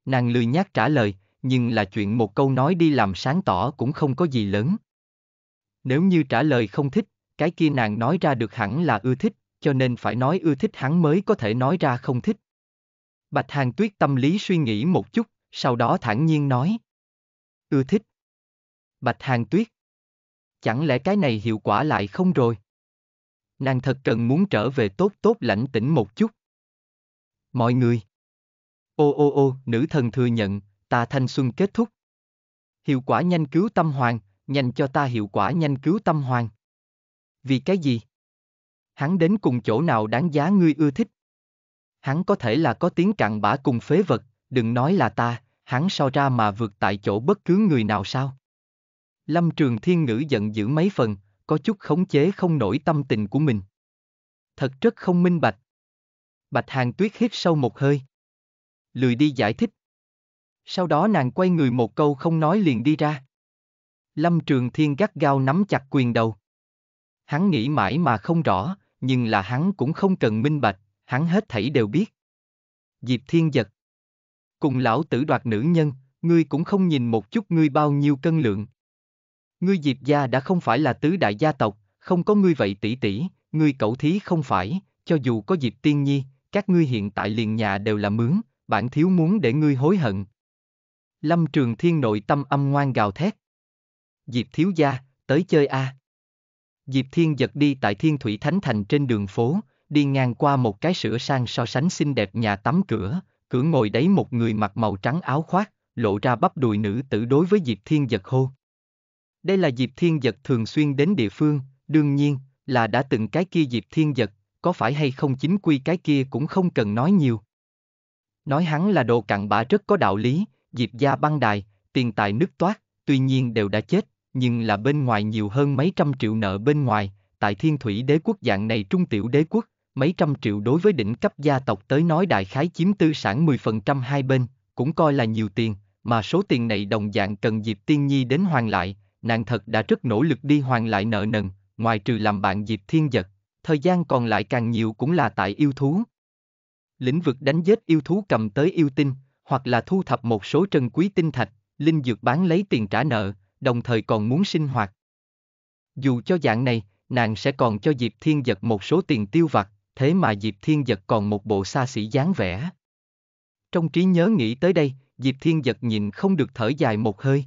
Nàng lười nhác trả lời, nhưng là chuyện một câu nói đi làm sáng tỏ cũng không có gì lớn. Nếu như trả lời không thích, cái kia nàng nói ra được hẳn là ưa thích, cho nên phải nói ưa thích hắn mới có thể nói ra không thích. Bạch Hàng Tuyết tâm lý suy nghĩ một chút, sau đó thản nhiên nói. Ưa thích. Bạch Hàng Tuyết. Chẳng lẽ cái này hiệu quả lại không rồi? Nàng thật cần muốn trở về tốt tốt lãnh tĩnh một chút. Mọi người. Ô ô ô, nữ thần thừa nhận, ta thanh xuân kết thúc. Hiệu quả nhanh cứu tâm hoàng, nhanh cho ta hiệu quả nhanh cứu tâm hoàng. Vì cái gì? Hắn đến cùng chỗ nào đáng giá ngươi ưa thích? Hắn có thể là có tiếng cặn bã cùng phế vật, đừng nói là ta, hắn so ra mà vượt tại chỗ bất cứ người nào sao? Lâm Trường Thiên ngữ giận dữ mấy phần, có chút khống chế không nổi tâm tình của mình. Thật rất không minh bạch. Bạch Hàng Tuyết hít sâu một hơi. Lười đi giải thích. Sau đó nàng quay người một câu không nói liền đi ra. Lâm Trường Thiên gắt gao nắm chặt quyền đầu. Hắn nghĩ mãi mà không rõ, nhưng là hắn cũng không cần minh bạch, hắn hết thảy đều biết. Diệp Thiên giật. Cùng lão tử đoạt nữ nhân, ngươi cũng không nhìn một chút ngươi bao nhiêu cân lượng, Ngươi Diệp gia đã không phải là tứ đại gia tộc, không có ngươi vậy tỷ tỷ, ngươi cậu thí không phải, cho dù có Diệp tiên nhi, các ngươi hiện tại liền nhà đều là mướn, bản thiếu muốn để ngươi hối hận. Lâm Trường Thiên nội tâm âm ngoan gào thét. Diệp thiếu gia, tới chơi a. À. Diệp Thiên giật đi tại Thiên Thủy Thánh Thành trên đường phố, đi ngang qua một cái sửa sang so sánh xinh đẹp nhà tắm cửa, cửa ngồi đấy một người mặc màu trắng áo khoác, lộ ra bắp đùi nữ tử đối với Diệp Thiên giật hô. Đây là Diệp Thiên Giật thường xuyên đến địa phương, đương nhiên, là đã từng cái kia Diệp Thiên Giật, có phải hay không chính quy cái kia cũng không cần nói nhiều. Nói hắn là đồ cặn bã rất có đạo lý, Diệp gia băng đài, tiền tài nước toát, tuy nhiên đều đã chết, nhưng là bên ngoài nhiều hơn mấy trăm triệu nợ bên ngoài, tại thiên thủy đế quốc dạng này trung tiểu đế quốc, mấy trăm triệu đối với đỉnh cấp gia tộc tới nói đại khái chiếm tư sản 10% hai bên, cũng coi là nhiều tiền, mà số tiền này đồng dạng cần Diệp Tiên Nhi đến hoàn lại, nàng thật đã rất nỗ lực đi hoàn lại nợ nần, ngoài trừ làm bạn Diệp Thiên Giật, thời gian còn lại càng nhiều cũng là tại yêu thú. Lĩnh vực đánh giết yêu thú cầm tới yêu tinh, hoặc là thu thập một số trân quý tinh thạch, linh dược bán lấy tiền trả nợ, đồng thời còn muốn sinh hoạt. Dù cho dạng này, nàng sẽ còn cho Diệp Thiên Giật một số tiền tiêu vặt, thế mà Diệp Thiên Giật còn một bộ xa xỉ dáng vẻ. Trong trí nhớ nghĩ tới đây, Diệp Thiên Giật nhìn không được thở dài một hơi.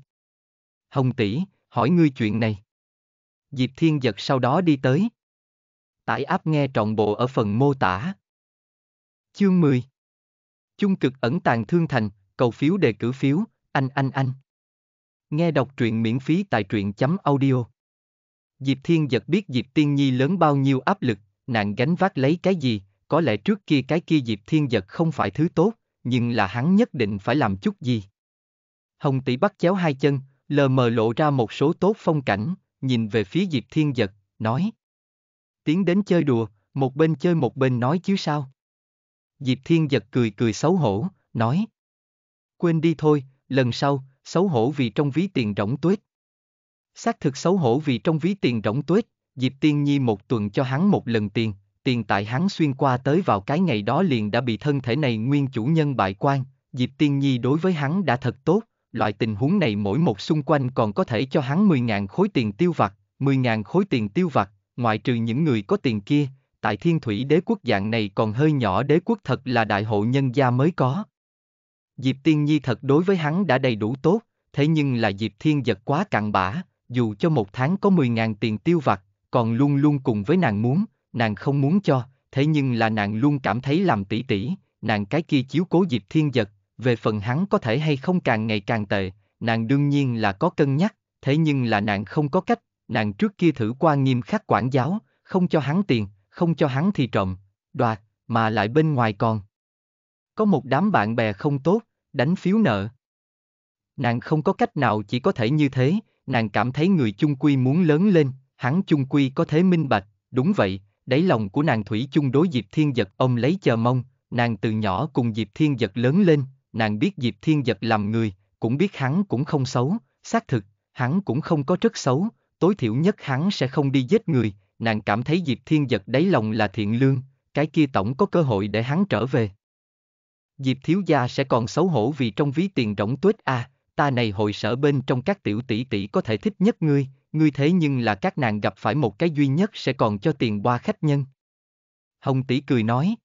Hồng tỷ, hỏi ngươi chuyện này. Diệp Thiên giật sau đó đi tới. Tải áp nghe trọn bộ ở phần mô tả. Chương 10 Chung cực ẩn tàng thương thành, cầu phiếu đề cử phiếu, anh anh anh. Nghe đọc truyện miễn phí tại truyện chấm audio. Diệp Thiên giật biết Diệp Tiên Nhi lớn bao nhiêu áp lực, nàng gánh vác lấy cái gì, có lẽ trước kia cái kia Diệp Thiên giật không phải thứ tốt, nhưng là hắn nhất định phải làm chút gì. Hồng tỷ bắt chéo hai chân, lờ mờ lộ ra một số tốt phong cảnh, nhìn về phía Diệp Thiên Giật, nói. Tiến đến chơi đùa, một bên chơi một bên nói chứ sao. Diệp Thiên Giật cười cười xấu hổ, nói. Quên đi thôi, lần sau, xấu hổ vì trong ví tiền rỗng tuếch. Xác thực xấu hổ vì trong ví tiền rỗng tuếch, Diệp Tiên Nhi một tuần cho hắn một lần tiền, tiền tại hắn xuyên qua tới vào cái ngày đó liền đã bị thân thể này nguyên chủ nhân bại quan, Diệp Tiên Nhi đối với hắn đã thật tốt, loại tình huống này mỗi một xung quanh còn có thể cho hắn 10.000 khối tiền tiêu vặt, 10.000 khối tiền tiêu vặt, ngoại trừ những người có tiền kia, tại thiên thủy đế quốc dạng này còn hơi nhỏ đế quốc thật là đại hộ nhân gia mới có. Diệp Tiên Nhi thật đối với hắn đã đầy đủ tốt, thế nhưng là Diệp Thiên giật quá cặn bã, dù cho một tháng có 10.000 tiền tiêu vặt, còn luôn luôn cùng với nàng muốn, nàng không muốn cho, thế nhưng là nàng luôn cảm thấy làm tỷ tỷ, nàng cái kia chiếu cố Diệp Thiên giật, về phần hắn có thể hay không càng ngày càng tệ, nàng đương nhiên là có cân nhắc, thế nhưng là nàng không có cách, nàng trước kia thử qua nghiêm khắc quản giáo, không cho hắn tiền, không cho hắn thì trộm, đoạt, mà lại bên ngoài còn. Có một đám bạn bè không tốt, đánh phiếu nợ. Nàng không có cách nào chỉ có thể như thế, nàng cảm thấy người chung quy muốn lớn lên, hắn chung quy có thế minh bạch, đúng vậy, đáy lòng của nàng thủy chung đối Diệp Thiên Giật ông lấy chờ mong, nàng từ nhỏ cùng Diệp Thiên Giật lớn lên, nàng biết Diệp Thiên Giật làm người, cũng biết hắn cũng không xấu, xác thực, hắn cũng không có rất xấu, tối thiểu nhất hắn sẽ không đi giết người, nàng cảm thấy Diệp Thiên Giật đáy lòng là thiện lương, cái kia tổng có cơ hội để hắn trở về. Diệp thiếu gia sẽ còn xấu hổ vì trong ví tiền rỗng tuếch a, à, ta này hội sở bên trong các tiểu tỷ tỷ có thể thích nhất ngươi, ngươi thế nhưng là các nàng gặp phải một cái duy nhất sẽ còn cho tiền qua khách nhân. Hồng tỷ cười nói.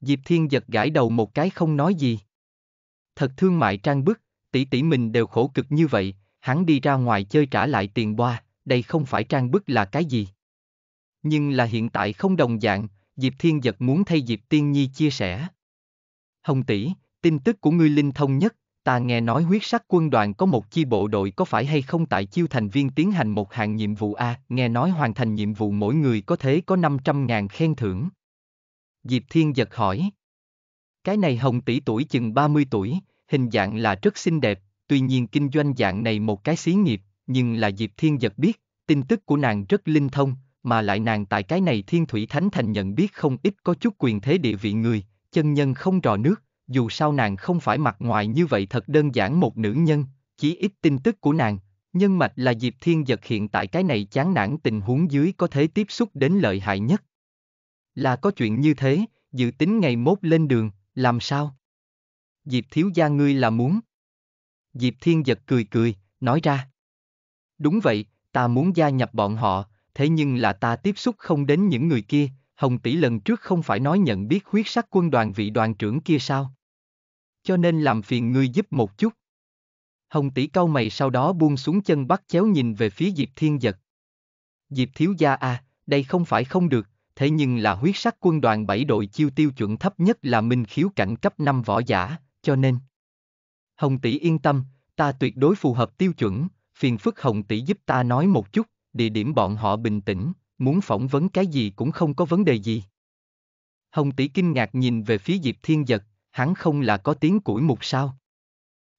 Diệp Thiên giật gãi đầu một cái không nói gì thật thương mại trang bức, tỷ tỷ mình đều khổ cực như vậy, hắn đi ra ngoài chơi trả lại tiền boa, đây không phải trang bức là cái gì. Nhưng là hiện tại không đồng dạng, Diệp Thiên Giật muốn thay Diệp Tiên Nhi chia sẻ. Hồng tỷ, tin tức của ngươi linh thông nhất, ta nghe nói huyết sắc quân đoàn có một chi bộ đội có phải hay không tại chiêu thành viên tiến hành một hạng nhiệm vụ A, nghe nói hoàn thành nhiệm vụ mỗi người có thế có 500.000 khen thưởng. Diệp Thiên Giật hỏi. Cái này hồng tỷ tuổi chừng 30 tuổi, hình dạng là rất xinh đẹp, tuy nhiên kinh doanh dạng này một cái xí nghiệp, nhưng là Diệp Thiên Giật biết, tin tức của nàng rất linh thông, mà lại nàng tại cái này thiên thủy thánh thành nhận biết không ít có chút quyền thế địa vị người, chân nhân không rò nước, dù sao nàng không phải mặt ngoài như vậy thật đơn giản một nữ nhân, chỉ ít tin tức của nàng, nhân mạch là Diệp Thiên Giật hiện tại cái này chán nản tình huống dưới có thể tiếp xúc đến lợi hại nhất. Là có chuyện như thế, dự tính ngày mốt lên đường, làm sao? Diệp thiếu gia ngươi là muốn? Diệp thiên giật cười cười, nói ra. Đúng vậy, ta muốn gia nhập bọn họ, thế nhưng là ta tiếp xúc không đến những người kia, Hồng tỷ lần trước không phải nói nhận biết huyết sắc quân đoàn vị đoàn trưởng kia sao? Cho nên làm phiền ngươi giúp một chút. Hồng tỷ cau mày sau đó buông xuống chân bắt chéo nhìn về phía Diệp Thiên Giật. Diệp thiếu gia à, đây không phải không được, thế nhưng là huyết sắc quân đoàn bảy đội chiêu tiêu chuẩn thấp nhất là minh khiếu cảnh cấp 5 võ giả, cho nên. Hồng tỷ yên tâm, ta tuyệt đối phù hợp tiêu chuẩn, phiền phức Hồng tỷ giúp ta nói một chút, địa điểm bọn họ bình tĩnh, muốn phỏng vấn cái gì cũng không có vấn đề gì. Hồng tỷ kinh ngạc nhìn về phía Diệp Thiên Giật, hắn không là có tiếng củi mục sao.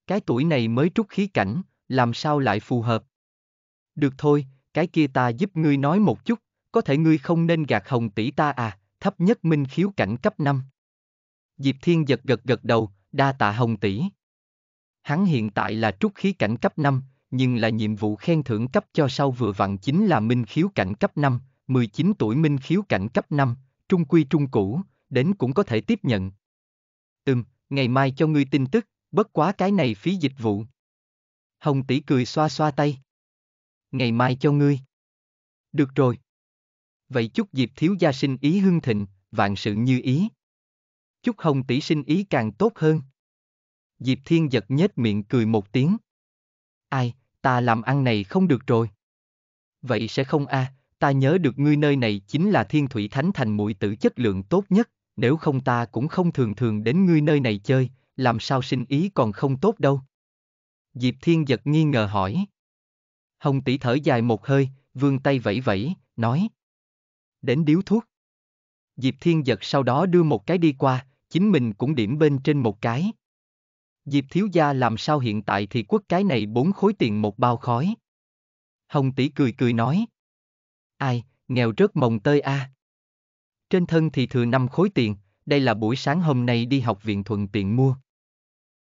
Cái tuổi này mới trút khí cảnh, làm sao lại phù hợp. Được thôi, cái kia ta giúp ngươi nói một chút, có thể ngươi không nên gạt hồng tỷ ta à, thấp nhất minh khiếu cảnh cấp 5. Diệp Thiên giật gật gật đầu, đa tạ hồng tỷ. Hắn hiện tại là trúc khí cảnh cấp 5, nhưng là nhiệm vụ khen thưởng cấp cho sau vừa vặn chính là minh khiếu cảnh cấp 5, 19 tuổi minh khiếu cảnh cấp 5, trung quy trung cũ, đến cũng có thể tiếp nhận. Ừm, ngày mai cho ngươi tin tức, bất quá cái này phí dịch vụ. Hồng tỷ cười xoa xoa tay. Ngày mai cho ngươi. Được rồi, vậy chúc Diệp thiếu gia sinh ý hưng thịnh, vạn sự như ý. Chúc Hồng tỷ sinh ý càng tốt hơn. Diệp Thiên giật nhếch miệng cười một tiếng. Ai, ta làm ăn này không được rồi. Vậy sẽ không a, à, ta nhớ được ngươi nơi này chính là thiên thủy thánh thành mũi tử chất lượng tốt nhất, nếu không ta cũng không thường thường đến ngươi nơi này chơi, làm sao sinh ý còn không tốt đâu. Diệp Thiên giật nghi ngờ hỏi. Hồng tỷ thở dài một hơi, vươn tay vẫy vẫy, nói đến điếu thuốc. Diệp Thiên giật sau đó đưa một cái đi qua, chính mình cũng điểm bên trên một cái. Diệp thiếu gia làm sao hiện tại thì quất cái này bốn khối tiền một bao khói. Hồng tỷ cười cười nói. Ai, nghèo rớt mồng tơi a. À. Trên thân thì thừa năm khối tiền, đây là buổi sáng hôm nay đi học viện thuận tiện mua.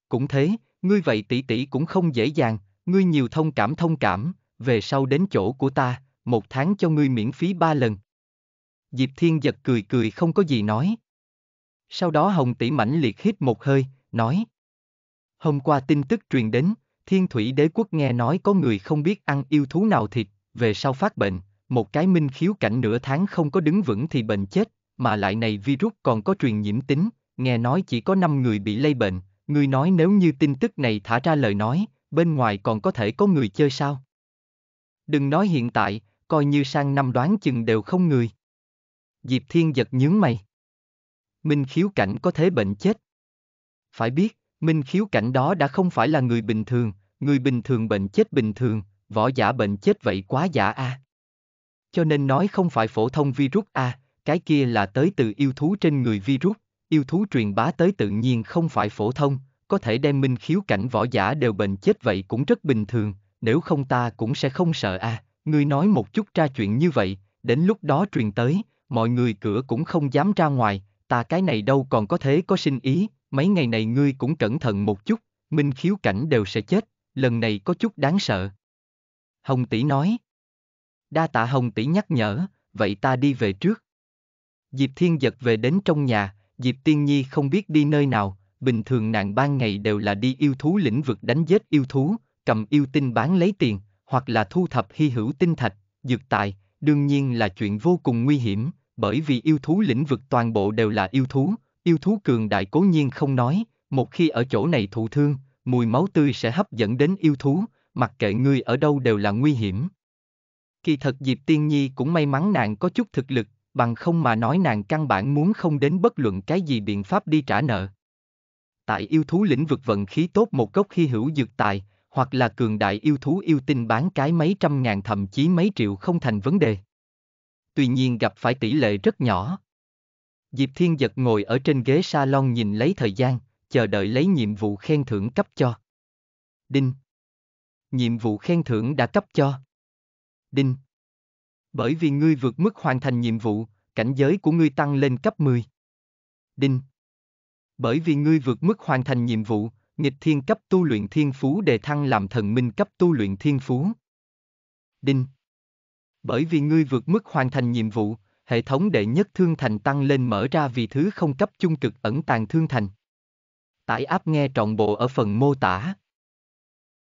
Cũng thế, ngươi vậy tỷ tỷ cũng không dễ dàng, ngươi nhiều thông cảm thông cảm, về sau đến chỗ của ta, một tháng cho ngươi miễn phí ba lần. Diệp Thiên giật cười cười không có gì nói. Sau đó Hồng Tỷ mãnh liệt hít một hơi, nói. Hôm qua tin tức truyền đến, Thiên Thủy Đế Quốc nghe nói có người không biết ăn yêu thú nào thịt, về sau phát bệnh, một cái minh khiếu cảnh nửa tháng không có đứng vững thì bệnh chết, mà lại này virus còn có truyền nhiễm tính, nghe nói chỉ có 5 người bị lây bệnh, người nói nếu như tin tức này thả ra lời nói, bên ngoài còn có thể có người chơi sao? Đừng nói hiện tại, coi như sang năm đoán chừng đều không người. Diệp Thiên giật nhướng mày. Minh khiếu cảnh có thế bệnh chết. Phải biết, minh khiếu cảnh đó đã không phải là người bình thường, người bình thường bệnh chết bình thường, võ giả bệnh chết vậy quá giả a. À. Cho nên nói không phải phổ thông virus a, à, cái kia là tới từ yêu thú trên người virus, yêu thú truyền bá tới tự nhiên không phải phổ thông, có thể đem minh khiếu cảnh võ giả đều bệnh chết vậy cũng rất bình thường, nếu không ta cũng sẽ không sợ a. À. Ngươi nói một chút ra chuyện như vậy, đến lúc đó truyền tới, mọi người cửa cũng không dám ra ngoài, ta cái này đâu còn có thế có sinh ý, mấy ngày này ngươi cũng cẩn thận một chút, minh khiếu cảnh đều sẽ chết, lần này có chút đáng sợ. Hồng tỷ nói. Đa tạ Hồng tỷ nhắc nhở, vậy ta đi về trước. Diệp Thiên giật về đến trong nhà, Diệp Tiên Nhi không biết đi nơi nào, bình thường nàng ban ngày đều là đi yêu thú lĩnh vực đánh giết yêu thú, cầm yêu tinh bán lấy tiền, hoặc là thu thập hy hữu tinh thạch, dược tài, đương nhiên là chuyện vô cùng nguy hiểm, bởi vì yêu thú lĩnh vực toàn bộ đều là yêu thú, yêu thú cường đại cố nhiên không nói, một khi ở chỗ này thụ thương, mùi máu tươi sẽ hấp dẫn đến yêu thú, mặc kệ ngươi ở đâu đều là nguy hiểm. Kỳ thật Diệp Tiên Nhi cũng may mắn nàng có chút thực lực, bằng không mà nói nàng căn bản muốn không đến bất luận cái gì biện pháp đi trả nợ. Tại yêu thú lĩnh vực vận khí tốt một gốc khi hữu dược tài, hoặc là cường đại yêu thú yêu tinh bán cái mấy trăm ngàn thậm chí mấy triệu không thành vấn đề tuy nhiên gặp phải tỷ lệ rất nhỏ. Diệp Thiên Giật ngồi ở trên ghế salon nhìn lấy thời gian, chờ đợi lấy nhiệm vụ khen thưởng cấp cho. Đinh. Nhiệm vụ khen thưởng đã cấp cho. Đinh. Bởi vì ngươi vượt mức hoàn thành nhiệm vụ, cảnh giới của ngươi tăng lên cấp 10. Đinh. Bởi vì ngươi vượt mức hoàn thành nhiệm vụ, nghịch thiên cấp tu luyện thiên phú đề thăng làm thần minh cấp tu luyện thiên phú. Đinh. Bởi vì ngươi vượt mức hoàn thành nhiệm vụ, hệ thống đệ nhất thương thành tăng lên mở ra vì thứ không cấp chung cực ẩn tàng thương thành. Tải app nghe trọn bộ ở phần mô tả.